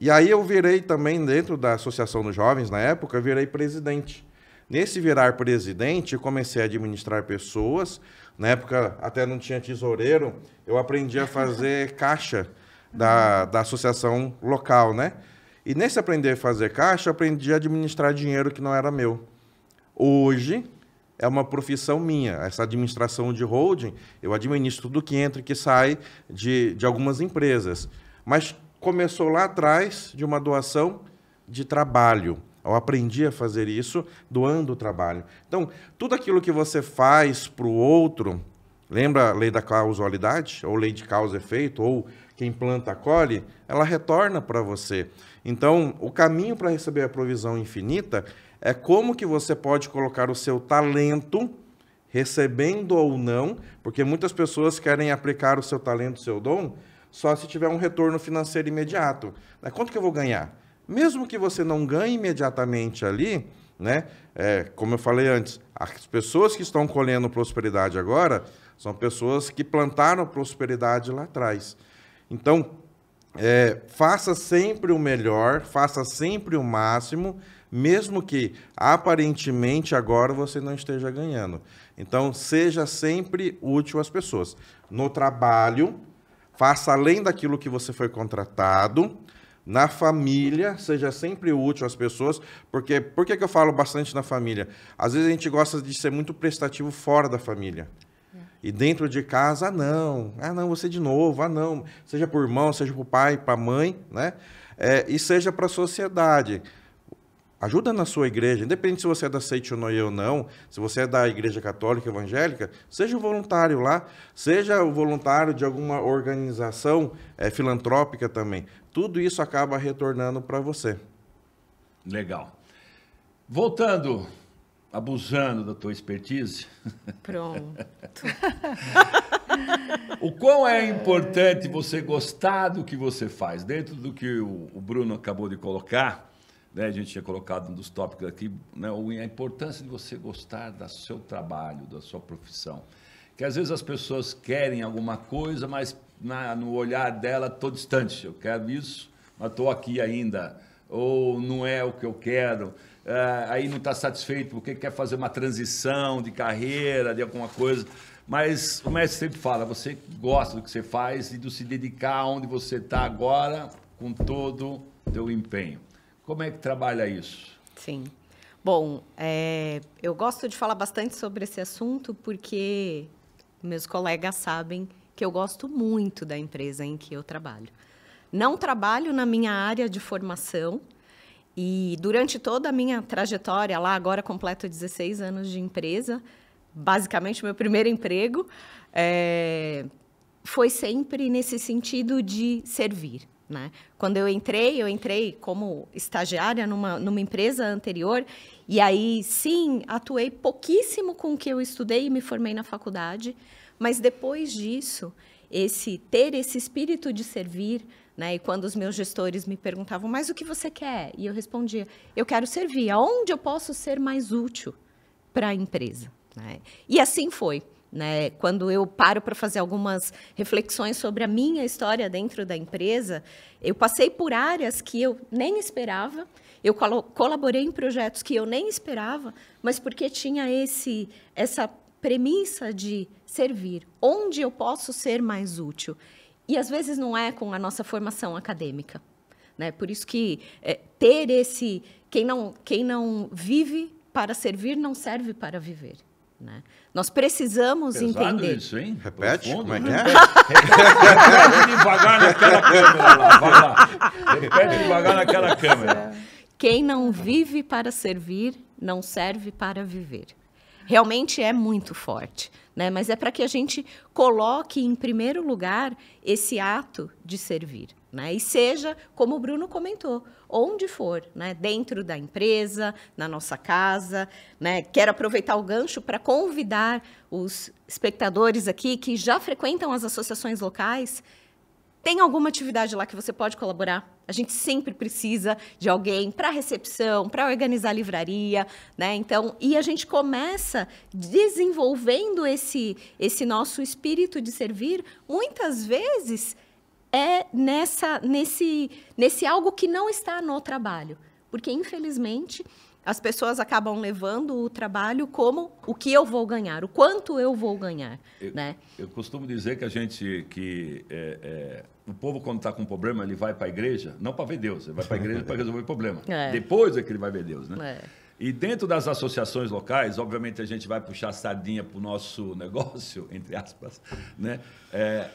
e aí eu virei também, dentro da Associação dos Jovens, na época, eu virei presidente. Nesse virar presidente, eu comecei a administrar pessoas. Na época, até não tinha tesoureiro. Eu aprendi a fazer caixa da, da associação local, né? E nesse aprender a fazer caixa, eu aprendi a administrar dinheiro que não era meu. Hoje é uma profissão minha, essa administração de holding, eu administro tudo que entra e que sai de, de algumas empresas. Mas começou lá atrás de uma doação de trabalho. Eu aprendi a fazer isso doando o trabalho. Então, tudo aquilo que você faz para o outro, lembra a lei da causalidade, ou lei de causa e efeito, ou quem planta colhe, ela retorna para você. Então, o caminho para receber a provisão infinita é como que você pode colocar o seu talento, recebendo ou não, porque muitas pessoas querem aplicar o seu talento, o seu dom, só se tiver um retorno financeiro imediato. Quanto que eu vou ganhar? Mesmo que você não ganhe imediatamente ali, né? É, como eu falei antes, as pessoas que estão colhendo prosperidade agora são pessoas que plantaram prosperidade lá atrás. Então, é, faça sempre o melhor, faça sempre o máximo, mesmo que aparentemente agora você não esteja ganhando. Então, seja sempre útil às pessoas. No trabalho, faça além daquilo que você foi contratado. Na família, seja sempre útil às pessoas, porque por que eu falo bastante na família? Às vezes a gente gosta de ser muito prestativo fora da família. E dentro de casa, ah não, ah não, você de novo, ah não, seja o irmão, seja o pai, para mãe, né? É, e seja para a sociedade. Ajuda na sua igreja, independente se você é da seita ou não, se você é da igreja católica, evangélica, seja um voluntário lá, seja o um voluntário de alguma organização é, filantrópica também. Tudo isso acaba retornando para você. Legal. Voltando abusando da tua expertise. Pronto. o quão é importante você gostar do que você faz. Dentro do que o Bruno acabou de colocar, né, a gente tinha colocado um dos tópicos aqui, né, a importância de você gostar do seu trabalho, da sua profissão. Que às vezes as pessoas querem alguma coisa, mas na, no olhar dela estou distante. Eu quero isso, mas estou aqui ainda. Ou não é o que eu quero. Ah, aí não está satisfeito porque quer fazer uma transição de carreira, de alguma coisa. Mas o mestre sempre fala: você gosta do que você faz e do se dedicar onde você está agora com todo o teu empenho. Como é que trabalha isso? Sim. Bom, é, eu gosto de falar bastante sobre esse assunto porque meus colegas sabem que eu gosto muito da empresa em que eu trabalho. Não trabalho na minha área de formação, e durante toda a minha trajetória lá, agora completo 16 anos de empresa, basicamente meu primeiro emprego, é, foi sempre nesse sentido de servir. Né? Quando eu entrei, eu entrei como estagiária numa, numa empresa anterior, e aí sim, atuei pouquíssimo com o que eu estudei e me formei na faculdade, mas depois disso, esse ter esse espírito de servir, né? E quando os meus gestores me perguntavam, mas o que você quer? E eu respondia, eu quero servir. Aonde eu posso ser mais útil para a empresa? Né? E assim foi. Né? Quando eu paro para fazer algumas reflexões sobre a minha história dentro da empresa, eu passei por áreas que eu nem esperava, eu colaborei em projetos que eu nem esperava, mas porque tinha esse essa premissa de servir, onde eu posso ser mais útil. E às vezes não é com a nossa formação acadêmica. Né? Por isso que é, ter esse. Quem não, quem não vive para servir não serve para viver. Né? Nós precisamos Pesado entender. Isso, hein? Repete, como é né? que é? Repete devagar naquela câmera lá, lá. Repete devagar naquela câmera. Quem não vive para servir não serve para viver. Realmente é muito forte né? Mas é para que a gente coloque em primeiro lugar esse ato de servir, né? E seja, como o Bruno comentou, onde for, né? Dentro da empresa, na nossa casa, né? Quero aproveitar o gancho para convidar os espectadores aqui que já frequentam as associações locais. Tem alguma atividade lá que você pode colaborar? A gente sempre precisa de alguém para recepção, para organizar a livraria, né? Então, e a gente começa desenvolvendo esse esse nosso espírito de servir, muitas vezes é nessa nesse nesse algo que não está no trabalho, porque infelizmente as pessoas acabam levando o trabalho como o que eu vou ganhar, o quanto eu vou ganhar, eu, né? Eu costumo dizer que a gente que é, é, o povo quando está com um problema ele vai para a igreja não para ver Deus, ele vai para a igreja para resolver o problema. É. Depois é que ele vai ver Deus, né? É. E dentro das associações locais, obviamente a gente vai puxar sardinha para o nosso negócio, entre aspas, né? É,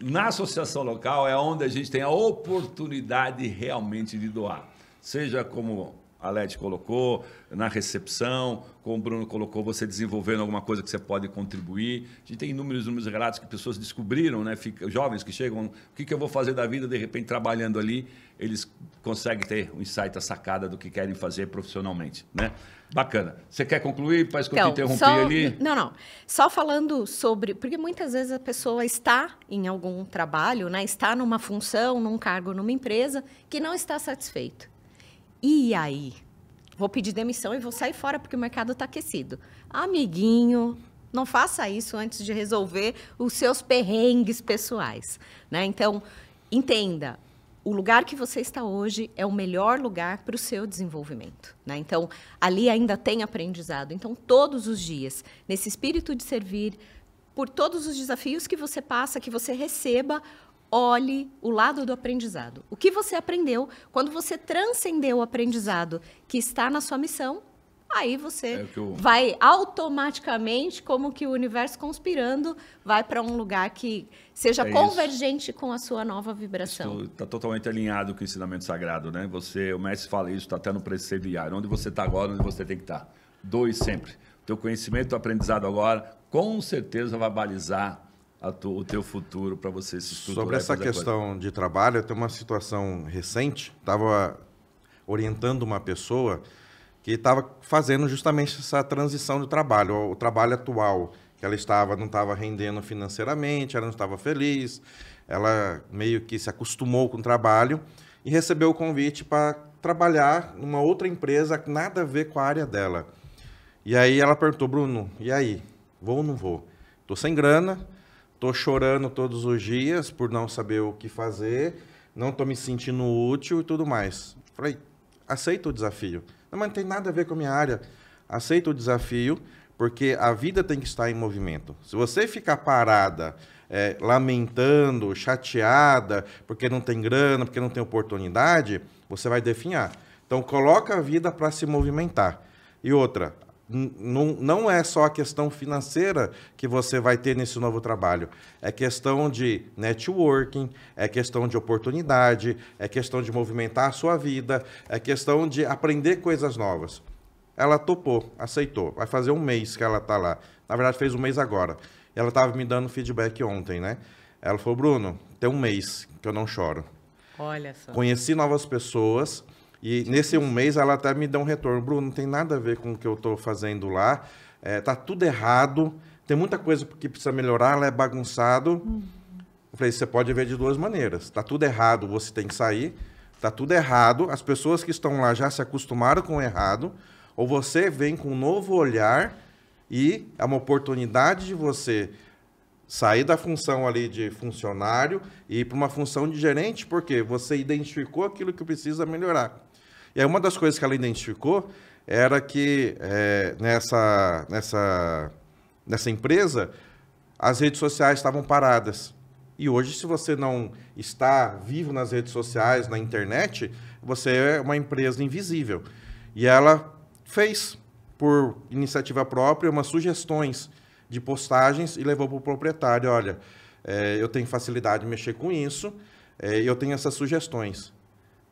na associação local é onde a gente tem a oportunidade realmente de doar, seja como a Led colocou, na recepção, como o Bruno colocou, você desenvolvendo alguma coisa que você pode contribuir. A gente tem inúmeros, inúmeros relatos que pessoas descobriram, né? Fica, jovens que chegam, o que, que eu vou fazer da vida, de repente, trabalhando ali, eles conseguem ter um insight, a sacada do que querem fazer profissionalmente, né? Bacana. Você quer concluir? Parece que então, eu te interrompi só, ali. Não, não. Só falando sobre... Porque muitas vezes a pessoa está em algum trabalho, né? Está numa função, num cargo, numa empresa, que não está satisfeito. E aí? Vou pedir demissão e vou sair fora porque o mercado está aquecido. Amiguinho, não faça isso antes de resolver os seus perrengues pessoais, né? Então, entenda, o lugar que você está hoje é o melhor lugar para o seu desenvolvimento. Né? Então, ali ainda tem aprendizado. Então, todos os dias, nesse espírito de servir, por todos os desafios que você passa, que você receba olhe o lado do aprendizado. O que você aprendeu quando você transcendeu o aprendizado que está na sua missão? Aí você é eu... vai automaticamente, como que o universo conspirando, vai para um lugar que seja é convergente isso. com a sua nova vibração. Está totalmente alinhado com o ensinamento sagrado, né? Você, o mestre fala isso, está até no preceito Onde você está agora, onde você tem que estar. Tá. Dois sempre. O teu conhecimento, o aprendizado agora, com certeza vai balizar tu, o teu futuro para você se estruturar. Sobre essa questão coisa. de trabalho, eu tenho uma situação recente. Estava orientando uma pessoa que estava fazendo justamente essa transição de trabalho, o trabalho atual que ela estava não estava rendendo financeiramente, ela não estava feliz, ela meio que se acostumou com o trabalho e recebeu o convite para trabalhar numa outra empresa que nada a ver com a área dela. E aí ela perguntou, Bruno, e aí? Vou ou não vou? Tô sem grana, Tô chorando todos os dias por não saber o que fazer, não tô me sentindo útil e tudo mais. Falei, aceita o desafio. Não, mas não tem nada a ver com a minha área. Aceita o desafio, porque a vida tem que estar em movimento. Se você ficar parada, é, lamentando, chateada, porque não tem grana, porque não tem oportunidade, você vai definhar. Então coloca a vida para se movimentar. E outra, não, não é só a questão financeira que você vai ter nesse novo trabalho. É questão de networking, é questão de oportunidade, é questão de movimentar a sua vida, é questão de aprender coisas novas. Ela topou, aceitou. Vai fazer um mês que ela está lá. Na verdade, fez um mês agora. Ela estava me dando feedback ontem, né? Ela falou: Bruno, tem um mês que eu não choro. Olha só. Conheci novas pessoas, e nesse um mês ela até me deu um retorno. Bruno, não tem nada a ver com o que eu estou fazendo lá. É, tá tudo errado. Tem muita coisa que precisa melhorar, ela é bagunçado. Uhum. Eu falei, você pode ver de duas maneiras. Tá tudo errado, você tem que sair. Tá tudo errado. As pessoas que estão lá já se acostumaram com o errado. Ou você vem com um novo olhar e é uma oportunidade de você sair da função ali de funcionário e ir para uma função de gerente, porque você identificou aquilo que precisa melhorar. E aí uma das coisas que ela identificou era que é, nessa, nessa, nessa empresa as redes sociais estavam paradas. E hoje, se você não está vivo nas redes sociais, na internet, você é uma empresa invisível. E ela fez, por iniciativa própria, umas sugestões de postagens e levou para o proprietário: olha, é, eu tenho facilidade de mexer com isso, é, eu tenho essas sugestões.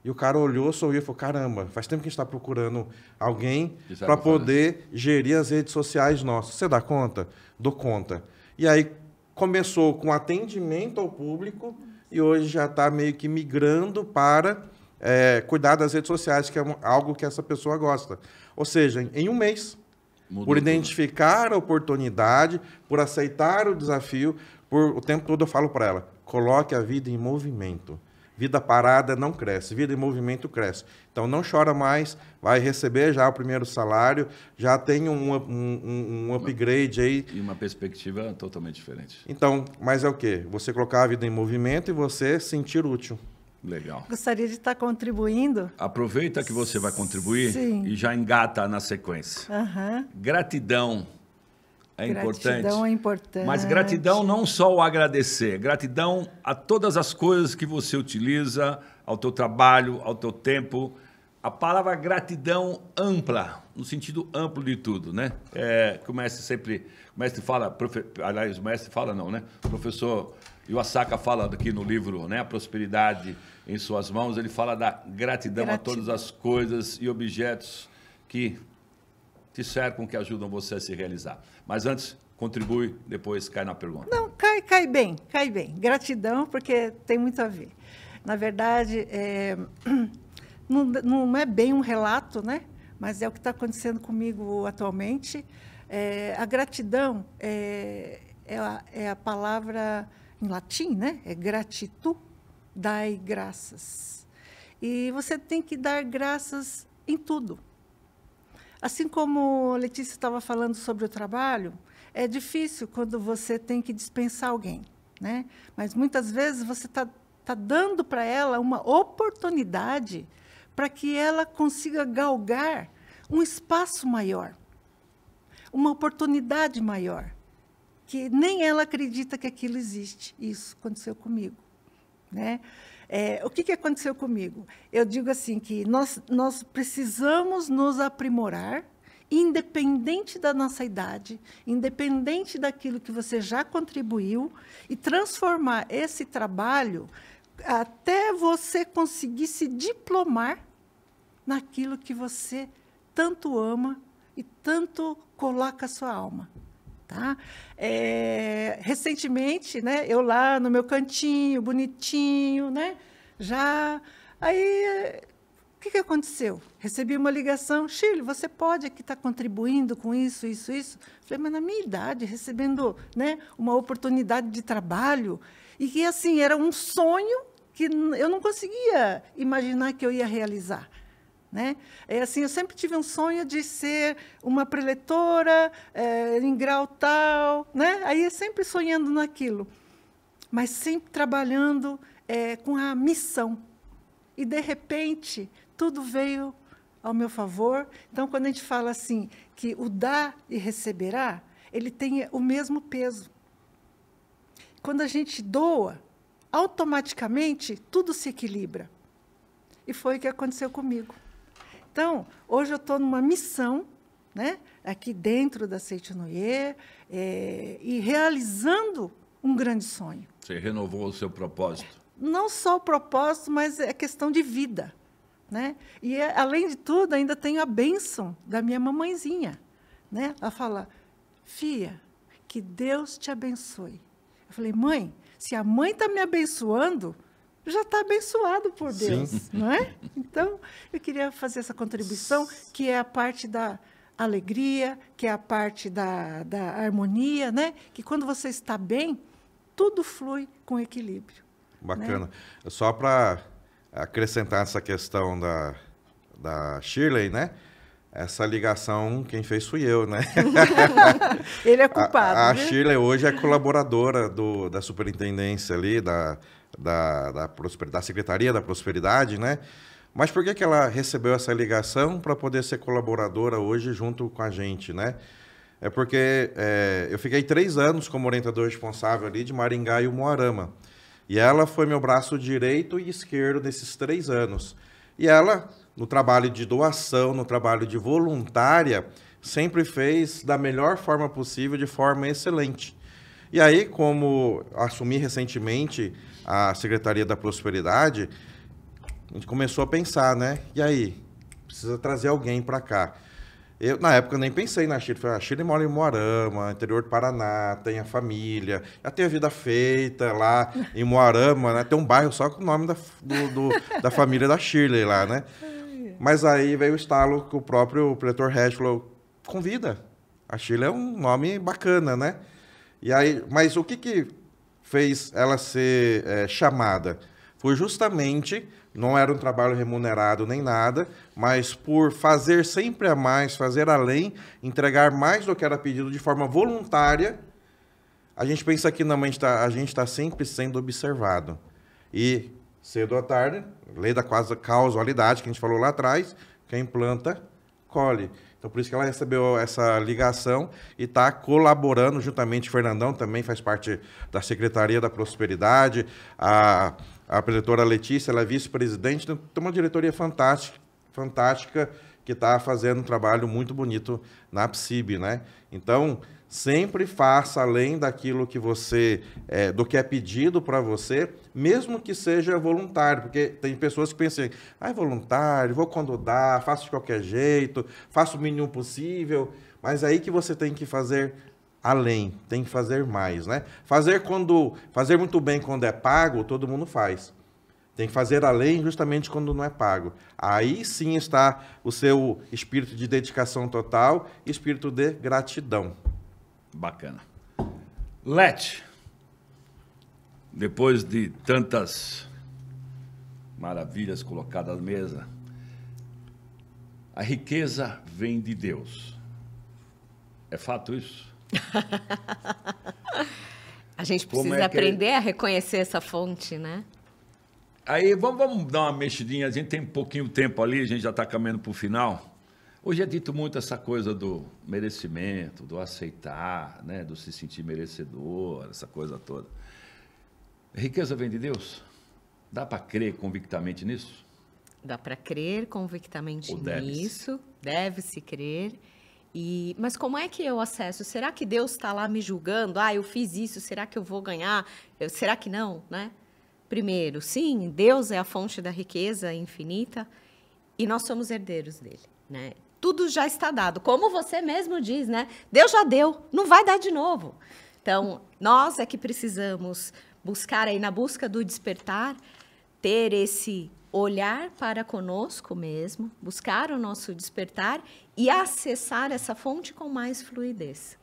E o cara olhou, sorriu e falou: caramba, faz tempo que a gente está procurando alguém é para poder gerir as redes sociais nossas. Você dá conta? Dou conta. E aí começou com atendimento ao público e hoje já está meio que migrando para é, cuidar das redes sociais, que é algo que essa pessoa gosta. Ou seja, em um mês, Mudou por identificar tudo. a oportunidade, por aceitar o desafio, por o tempo todo eu falo para ela: coloque a vida em movimento. Vida parada não cresce, vida em movimento cresce. Então não chora mais, vai receber já o primeiro salário, já tem um, um, um upgrade aí. E uma perspectiva totalmente diferente. Então, mas é o quê? Você colocar a vida em movimento e você sentir útil. Legal. Gostaria de estar contribuindo. Aproveita que você vai contribuir Sim. e já engata na sequência. Uhum. Gratidão é importante. Gratidão é importante. Mas gratidão não só o agradecer, gratidão a todas as coisas que você utiliza, ao teu trabalho, ao teu tempo. A palavra gratidão ampla, no sentido amplo de tudo, né? É, que o mestre sempre, o mestre fala, profe, aliás, o mestre fala não, né? O professor Iwasaka fala aqui no livro, né? A prosperidade em suas mãos, ele fala da gratidão, gratidão. a todas as coisas e objetos que te cercam, que ajudam você a se realizar. Mas antes, contribui, depois cai na pergunta. Não, cai, cai bem, cai bem. Gratidão, porque tem muito a ver. Na verdade, é, não, não é bem um relato, né? mas é o que está acontecendo comigo atualmente. É, a gratidão é, é, a, é, a, palavra em latim, né? É gratitu, dai graças. E você tem que dar graças em tudo. Assim como a Letícia estava falando sobre o trabalho, é difícil quando você tem que dispensar alguém, né? Mas muitas vezes você está tá dando para ela uma oportunidade para que ela consiga galgar um espaço maior, uma oportunidade maior, que nem ela acredita que aquilo existe. Isso aconteceu comigo, né? É, o que, que aconteceu comigo? Eu digo assim que nós, nós precisamos nos aprimorar, independente da nossa idade, independente daquilo que você já contribuiu, e transformar esse trabalho até você conseguir se diplomar naquilo que você tanto ama e tanto coloca a sua alma tá? É, recentemente, né, eu lá no meu cantinho, bonitinho, né, já, aí, o que, que aconteceu? Recebi uma ligação, Chile, você pode aqui estar tá contribuindo com isso, isso, isso? Falei, mas na minha idade, recebendo, né, uma oportunidade de trabalho, e que, assim, era um sonho que eu não conseguia imaginar que eu ia realizar. Né? É assim, eu sempre tive um sonho de ser uma preletora é, em grau tal, né? aí sempre sonhando naquilo, mas sempre trabalhando é, com a missão. E, de repente, tudo veio ao meu favor. Então, quando a gente fala assim, que o dá e receberá, ele tem o mesmo peso. Quando a gente doa, automaticamente tudo se equilibra. E foi o que aconteceu comigo. Então, hoje eu estou numa missão, né, aqui dentro da Seitinoyer, é, e realizando um grande sonho. Você renovou o seu propósito. Não só o propósito, mas é questão de vida. Né? E, é, além de tudo, ainda tenho a bênção da minha mamãezinha. Né? Ela fala, Fia, que Deus te abençoe. Eu falei, mãe, se a mãe está me abençoando, já está abençoado por Deus, Sim. não é? Então, eu queria fazer essa contribuição, que é a parte da alegria, que é a parte da, da harmonia, né? Que quando você está bem, tudo flui com equilíbrio. Né? Bacana. Né? Só para acrescentar essa questão da, da Shirley, né? essa ligação, quem fez fui eu, né? Ele é culpado. A, né? a hoje é colaboradora do, da superintendência ali, da, da, da, da Secretaria da Prosperidade, né? Mas por que, que ela recebeu essa ligação para poder ser colaboradora hoje junto com a gente, né? É porque é, eu fiquei três anos como orientador responsável ali de Maringá e Moarama. E ela foi meu braço direito e esquerdo nesses três anos. E ela no trabalho de doação, no trabalho de voluntária, sempre fez da melhor forma possível, de forma excelente. E aí, como assumi recentemente a Secretaria da Prosperidade, a gente começou a pensar, né? E aí, precisa trazer alguém para cá. Eu, na época, nem pensei na Chile. Falei, a ah, Chile mora em Moarama, interior do Paraná, tem a família, já tem a vida feita lá em Moarama, né? Tem um bairro só com o nome da, do, do, da família da Shirley lá, né? Mas aí veio o estalo que o próprio Pretor Red falou, convida. A Sheila é um nome bacana, né? E aí, mas o que, que fez ela ser é, chamada? Foi justamente, não era um trabalho remunerado nem nada, mas por fazer sempre a mais, fazer além, entregar mais do que era pedido de forma voluntária, a gente pensa que não, a gente está tá sempre sendo observado. E cedo ou tarde, lei da causalidade que a gente falou lá atrás, quem planta, colhe. Então, por isso que ela recebeu essa ligação e está colaborando juntamente. Fernandão também faz parte da Secretaria da Prosperidade. A, a preletora Letícia, ela é vice-presidente. Então, tem uma diretoria fantástica, fantástica que está fazendo um trabalho muito bonito na PSIB, né? Então, Sempre faça além daquilo que você, é, do que é pedido para você, mesmo que seja voluntário, porque tem pessoas que pensam, assim, ah, é voluntário, vou quando dá, faço de qualquer jeito, faço o mínimo possível, mas aí que você tem que fazer além, tem que fazer mais, né? Fazer quando, fazer muito bem quando é pago, todo mundo faz. Tem que fazer além justamente quando não é pago. Aí sim está o seu espírito de dedicação total, espírito de gratidão. Bacana. Let, depois de tantas maravilhas colocadas à mesa, a riqueza vem de Deus. É fato isso? a gente precisa é, é aprender a reconhecer essa fonte, né? Aí vamos, vamos, dar uma mexidinha, a gente tem um pouquinho de tempo ali, a gente já está caminhando para o final. Hoje é dito muito essa coisa do merecimento, do aceitar, né? do se sentir merecedor, essa coisa toda. Riqueza vem de Deus? Dá para crer convictamente nisso? Dá para crer convictamente deve nisso, deve-se crer. E, mas como é que eu acesso? Será que Deus está lá me julgando? Ah, eu fiz isso, será que eu vou ganhar? Eu, será que não, né? Primeiro, sim, Deus é a fonte da riqueza infinita e nós somos herdeiros dele, né? tudo já está dado. Como você mesmo diz, né? Deus já deu, não vai dar de novo. Então, nós é que precisamos buscar aí na busca do despertar, ter esse olhar para conosco mesmo, buscar o nosso despertar e acessar essa fonte com mais fluidez.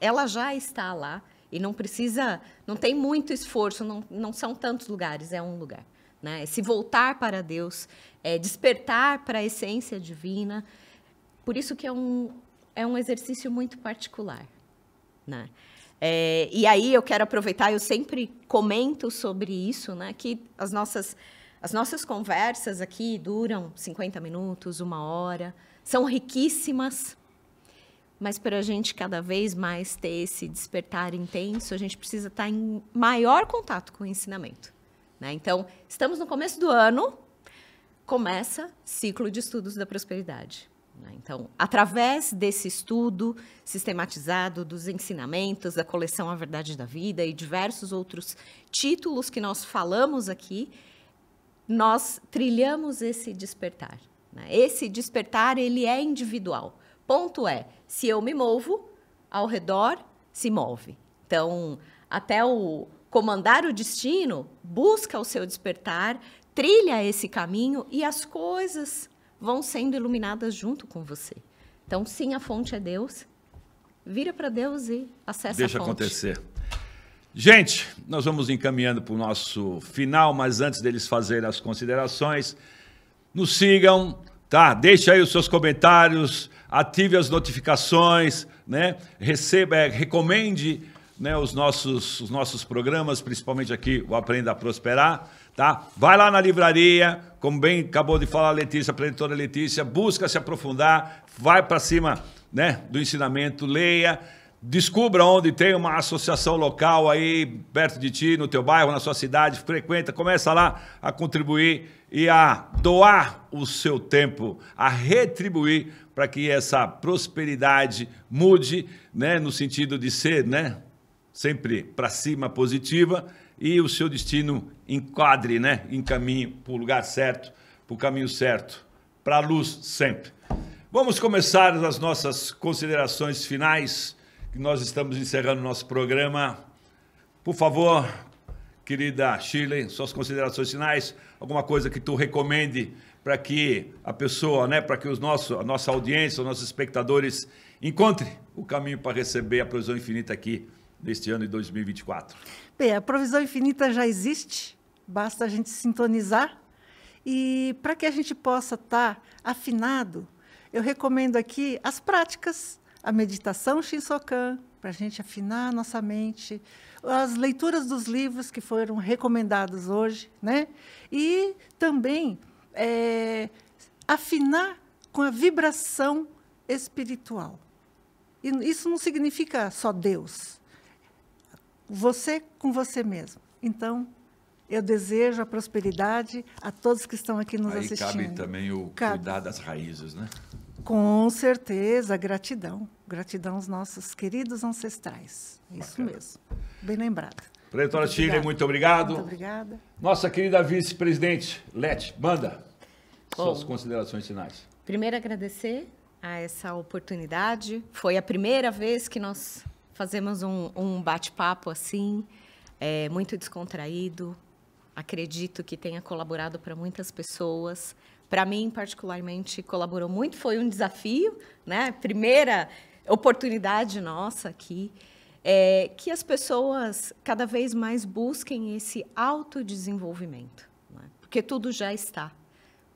Ela já está lá e não precisa, não tem muito esforço, não, não são tantos lugares, é um lugar. Né? É se voltar para Deus, é despertar para a essência divina, por isso que é um, é um exercício muito particular, né? É, e aí eu quero aproveitar, eu sempre comento sobre isso, né? Que as nossas, as nossas conversas aqui duram 50 minutos, uma hora, são riquíssimas, mas para a gente cada vez mais ter esse despertar intenso, a gente precisa estar tá em maior contato com o ensinamento. Né? Então, estamos no começo do ano, começa ciclo de estudos da prosperidade. Né? Então, através desse estudo sistematizado dos ensinamentos da coleção A Verdade da Vida e diversos outros títulos que nós falamos aqui, nós trilhamos esse despertar. Né? Esse despertar ele é individual. Ponto é, se eu me movo, ao redor se move. Então, até o comandar o destino, busca o seu despertar, trilha esse caminho e as coisas vão sendo iluminadas junto com você. Então, sim, a fonte é Deus. Vira para Deus e acessa Deixa a fonte. Deixa acontecer. Gente, nós vamos encaminhando para o nosso final, mas antes deles fazerem as considerações, nos sigam, tá? Deixe aí os seus comentários, ative as notificações, né? Receba, é, recomende né, os, nossos, os nossos programas, principalmente aqui o Aprenda a Prosperar tá? Vai lá na livraria, como bem acabou de falar a Letícia, a preditora Letícia, busca se aprofundar, vai para cima, né, do ensinamento, leia, Descubra onde tem uma associação local aí perto de ti, no teu bairro, na sua cidade, frequenta, começa lá a contribuir e a doar o seu tempo, a retribuir para que essa prosperidade mude, né, no sentido de ser, né, sempre para cima positiva e o seu destino enquadre, né? Encaminhe para o lugar certo, para o caminho certo, para a luz sempre. Vamos começar as nossas considerações finais, que nós estamos encerrando nosso programa. Por favor, querida Shirley, suas considerações finais, alguma coisa que tu recomende para que a pessoa, né, para que os nossos, a nossa audiência, os nossos espectadores encontre o caminho para receber a provisão infinita aqui neste ano de 2024? Bem, a provisão infinita já existe, basta a gente sintonizar. E para que a gente possa estar afinado, eu recomendo aqui as práticas, a meditação Shinsokan, para a gente afinar a nossa mente, as leituras dos livros que foram recomendados hoje, né? E também é, afinar com a vibração espiritual. E isso não significa só Deus, você com você mesmo. Então, eu desejo a prosperidade a todos que estão aqui nos Aí assistindo. cabe também o cabe. cuidar das raízes, né? Com certeza, gratidão. Gratidão aos nossos queridos ancestrais. Bacana. Isso mesmo. Bem lembrado. Pretora Chile, muito obrigado. Muito obrigada. Nossa querida vice-presidente, Lete, manda Bom, suas considerações finais. Primeiro, agradecer a essa oportunidade. Foi a primeira vez que nós fazemos um, um bate-papo assim, é, muito descontraído. Acredito que tenha colaborado para muitas pessoas. Para mim, particularmente, colaborou muito. Foi um desafio, né? Primeira oportunidade nossa aqui. É, que as pessoas cada vez mais busquem esse autodesenvolvimento, né? porque tudo já está.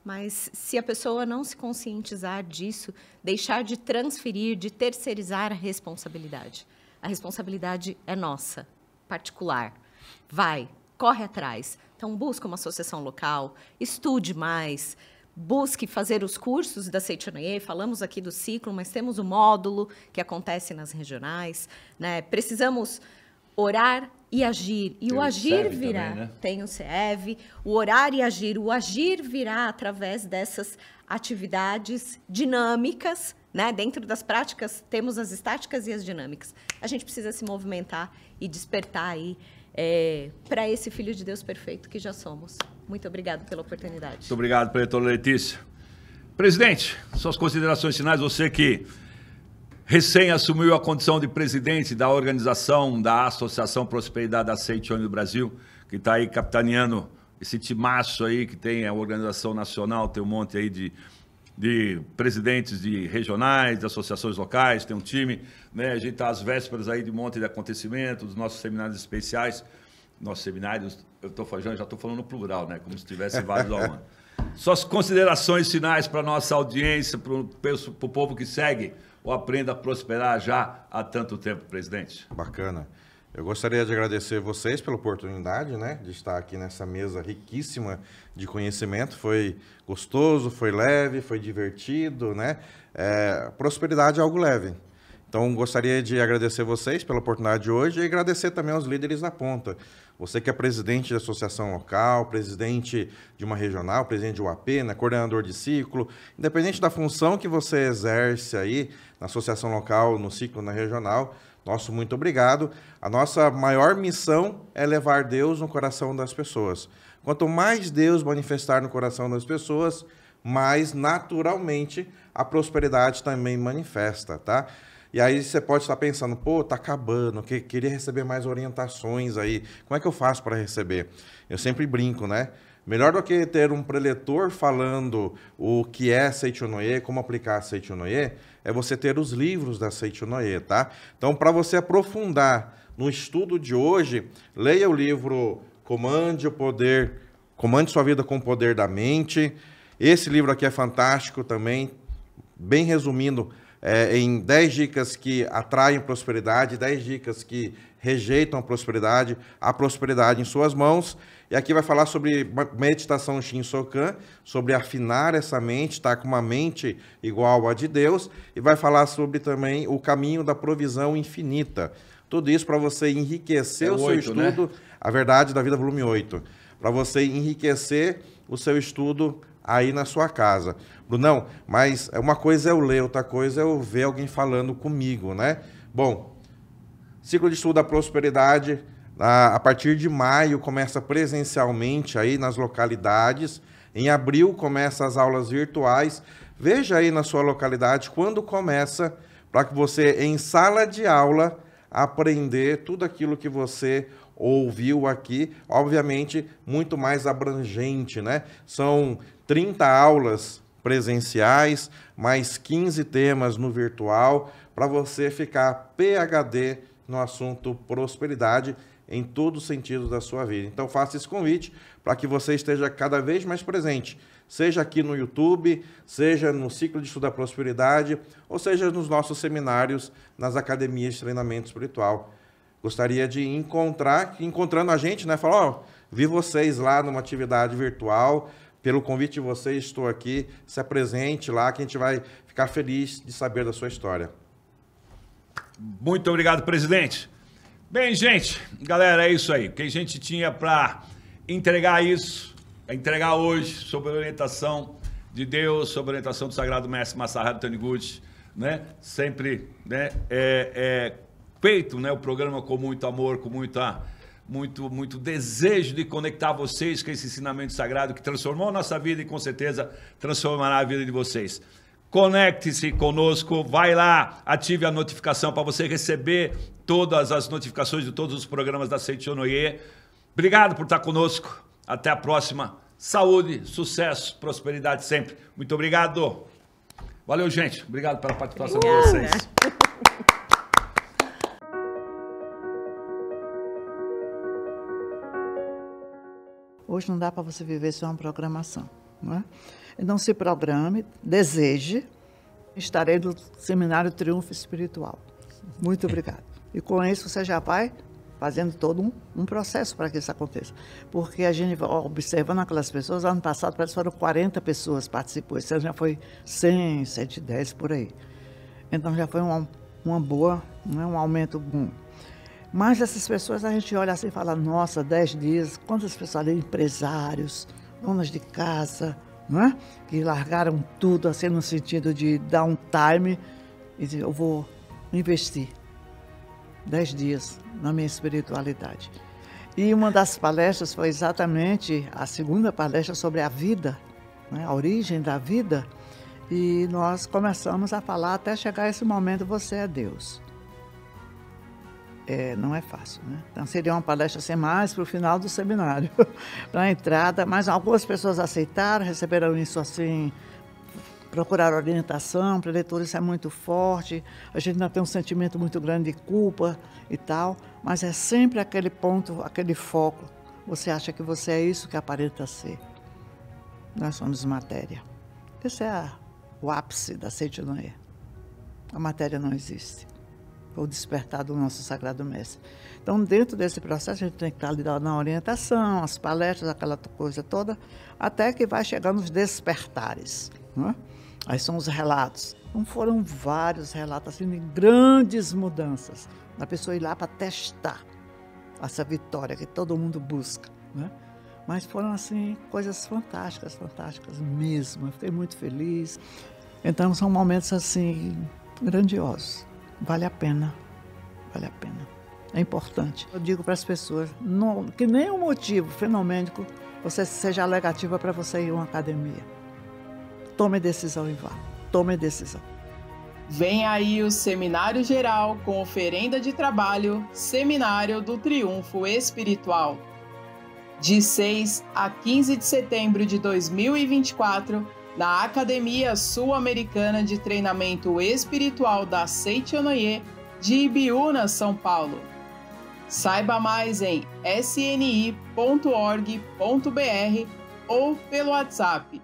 Mas se a pessoa não se conscientizar disso, deixar de transferir, de terceirizar a responsabilidade. A responsabilidade é nossa, particular. Vai, corre atrás. Então, busca uma associação local, estude mais, busque fazer os cursos da Seitianoye, falamos aqui do ciclo, mas temos o módulo que acontece nas regionais, né? Precisamos orar e agir. E Tem o agir o virá. Também, né? Tem o CEV, o orar e agir. O agir virá através dessas atividades dinâmicas né? Dentro das práticas, temos as estáticas e as dinâmicas. A gente precisa se movimentar e despertar aí é, para esse Filho de Deus perfeito que já somos. Muito obrigado pela oportunidade. Muito obrigado, Pretora Letícia. Presidente, suas considerações finais, você que recém assumiu a condição de presidente da organização da Associação Prosperidade Aceitione do Brasil, que está aí capitaneando esse timaço aí, que tem a organização nacional, tem um monte aí de de presidentes de regionais, de associações locais, tem um time, né? A gente está às vésperas aí de um monte de acontecimento, dos nossos seminários especiais, nossos seminários, eu tô falando, já estou falando no plural, né? Como se tivesse vários ao ano. Suas considerações finais para nossa audiência, para o povo que segue ou aprenda a prosperar já há tanto tempo, presidente. Bacana. Eu gostaria de agradecer vocês pela oportunidade, né, de estar aqui nessa mesa riquíssima de conhecimento. Foi gostoso, foi leve, foi divertido, né? É, prosperidade é algo leve. Então, gostaria de agradecer vocês pela oportunidade de hoje e agradecer também aos líderes da ponta. Você que é presidente da associação local, presidente de uma regional, presidente de UAP, né, coordenador de ciclo, independente da função que você exerce aí na associação local, no ciclo, na regional, nosso muito obrigado. A nossa maior missão é levar Deus no coração das pessoas. Quanto mais Deus manifestar no coração das pessoas, mais naturalmente a prosperidade também manifesta, tá? E aí você pode estar pensando, pô, tá acabando, que queria receber mais orientações aí. Como é que eu faço para receber? Eu sempre brinco, né? Melhor do que ter um preletor falando o que é Seichonoye, como aplicar Seichonoye, é você ter os livros da Seichonoye, tá? Então, para você aprofundar no estudo de hoje, leia o livro Comande o Poder, Comande Sua Vida com o Poder da Mente. Esse livro aqui é fantástico também, bem resumindo, é, em 10 dicas que atraem prosperidade, 10 dicas que rejeitam a prosperidade, a prosperidade em suas mãos. E aqui vai falar sobre meditação Sokan, sobre afinar essa mente, estar tá? com uma mente igual à de Deus, e vai falar sobre também o caminho da provisão infinita. Tudo isso para você enriquecer é o, o 8, seu né? estudo, né? a verdade da vida, volume 8. Para você enriquecer o seu estudo aí na sua casa. Brunão, mas é uma coisa é eu ler, outra coisa é eu ver alguém falando comigo, né? Bom, ciclo de estudo da prosperidade a, a partir de maio começa presencialmente aí nas localidades. Em abril começa as aulas virtuais. Veja aí na sua localidade quando começa para que você em sala de aula aprender tudo aquilo que você ouviu aqui, obviamente muito mais abrangente, né? São 30 aulas presenciais, mais 15 temas no virtual, para você ficar PhD no assunto prosperidade em todo o sentido da sua vida. Então faça esse convite para que você esteja cada vez mais presente, seja aqui no YouTube, seja no ciclo de estudo da prosperidade, ou seja nos nossos seminários, nas academias de treinamento espiritual. Gostaria de encontrar, encontrando a gente, né? Falar, ó, oh, vi vocês lá numa atividade virtual, pelo convite de vocês estou aqui, se apresente lá que a gente vai ficar feliz de saber da sua história. Muito obrigado, presidente. Bem, gente, galera, é isso aí. O que a gente tinha para entregar isso, é entregar hoje, sob a orientação de Deus, sob a orientação do Sagrado Mestre Masaharu Taniguchi, né? Sempre, né? É, é, feito, né? O programa com muito amor, com muita muito, muito desejo de conectar vocês com esse ensinamento sagrado que transformou a nossa vida e com certeza transformará a vida de vocês. Conecte-se conosco, vai lá, ative a notificação para você receber todas as notificações de todos os programas da Seitonoye. Obrigado por estar conosco. Até a próxima. Saúde, sucesso, prosperidade sempre. Muito obrigado. Valeu, gente. Obrigado pela participação Obrigada. de vocês. Hoje não dá para você viver só uma programação, não é? Não se programe, deseje. Estarei no Seminário Triunfo Espiritual. Muito obrigada. E com isso você já vai fazendo todo um, um processo para que isso aconteça. Porque a gente observando aquelas pessoas, ano passado parece que foram 40 pessoas participou, esse ano já foi 100, 110 por aí. Então já foi uma, uma boa, né, um aumento bom. Mas essas pessoas a gente olha assim e fala, nossa, 10 dias, quantas pessoas ali, empresários, donas de casa, é? que largaram tudo, assim, no sentido de dar um time e dizer, eu vou investir dez dias na minha espiritualidade. E uma das palestras foi exatamente a segunda palestra sobre a vida, né? a origem da vida, e nós começamos a falar até chegar esse momento, você é Deus é, não é fácil. Né? Então, seria uma palestra sem mais para o final do seminário, para a entrada, mas algumas pessoas aceitaram, receberam isso assim, procuraram orientação, para leitor isso é muito forte, a gente ainda tem um sentimento muito grande de culpa e tal, mas é sempre aquele ponto, aquele foco. Você acha que você é isso que aparenta ser. Nós somos matéria. Esse é a, o ápice da Seitilanha. A matéria não existe o despertar do nosso Sagrado Mestre. Então, dentro desse processo, a gente tem que estar lidando na orientação, as palestras, aquela coisa toda, até que vai chegando os despertares. Né? Aí são os relatos. Então, foram vários relatos assim, de grandes mudanças. Da pessoa ir lá para testar essa vitória que todo mundo busca. Né? Mas foram assim coisas fantásticas, fantásticas mesmo. Eu fiquei muito feliz. Então são momentos assim grandiosos vale a pena. Vale a pena. É importante. Eu digo para as pessoas não, que nenhum motivo fenoménico você seja negativa para você ir a uma academia. Tome decisão e vá. Tome decisão. Vem aí o Seminário Geral com oferenda de trabalho, Seminário do Triunfo Espiritual. De 6 a 15 de setembro de 2024 na Academia Sul-Americana de Treinamento Espiritual da Seitianoye, de Ibiúna, São Paulo. Saiba mais em sni.org.br ou pelo WhatsApp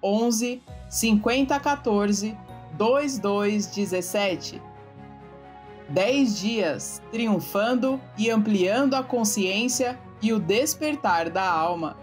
11 5014 2217. 10 dias triunfando e ampliando a consciência e o despertar da alma.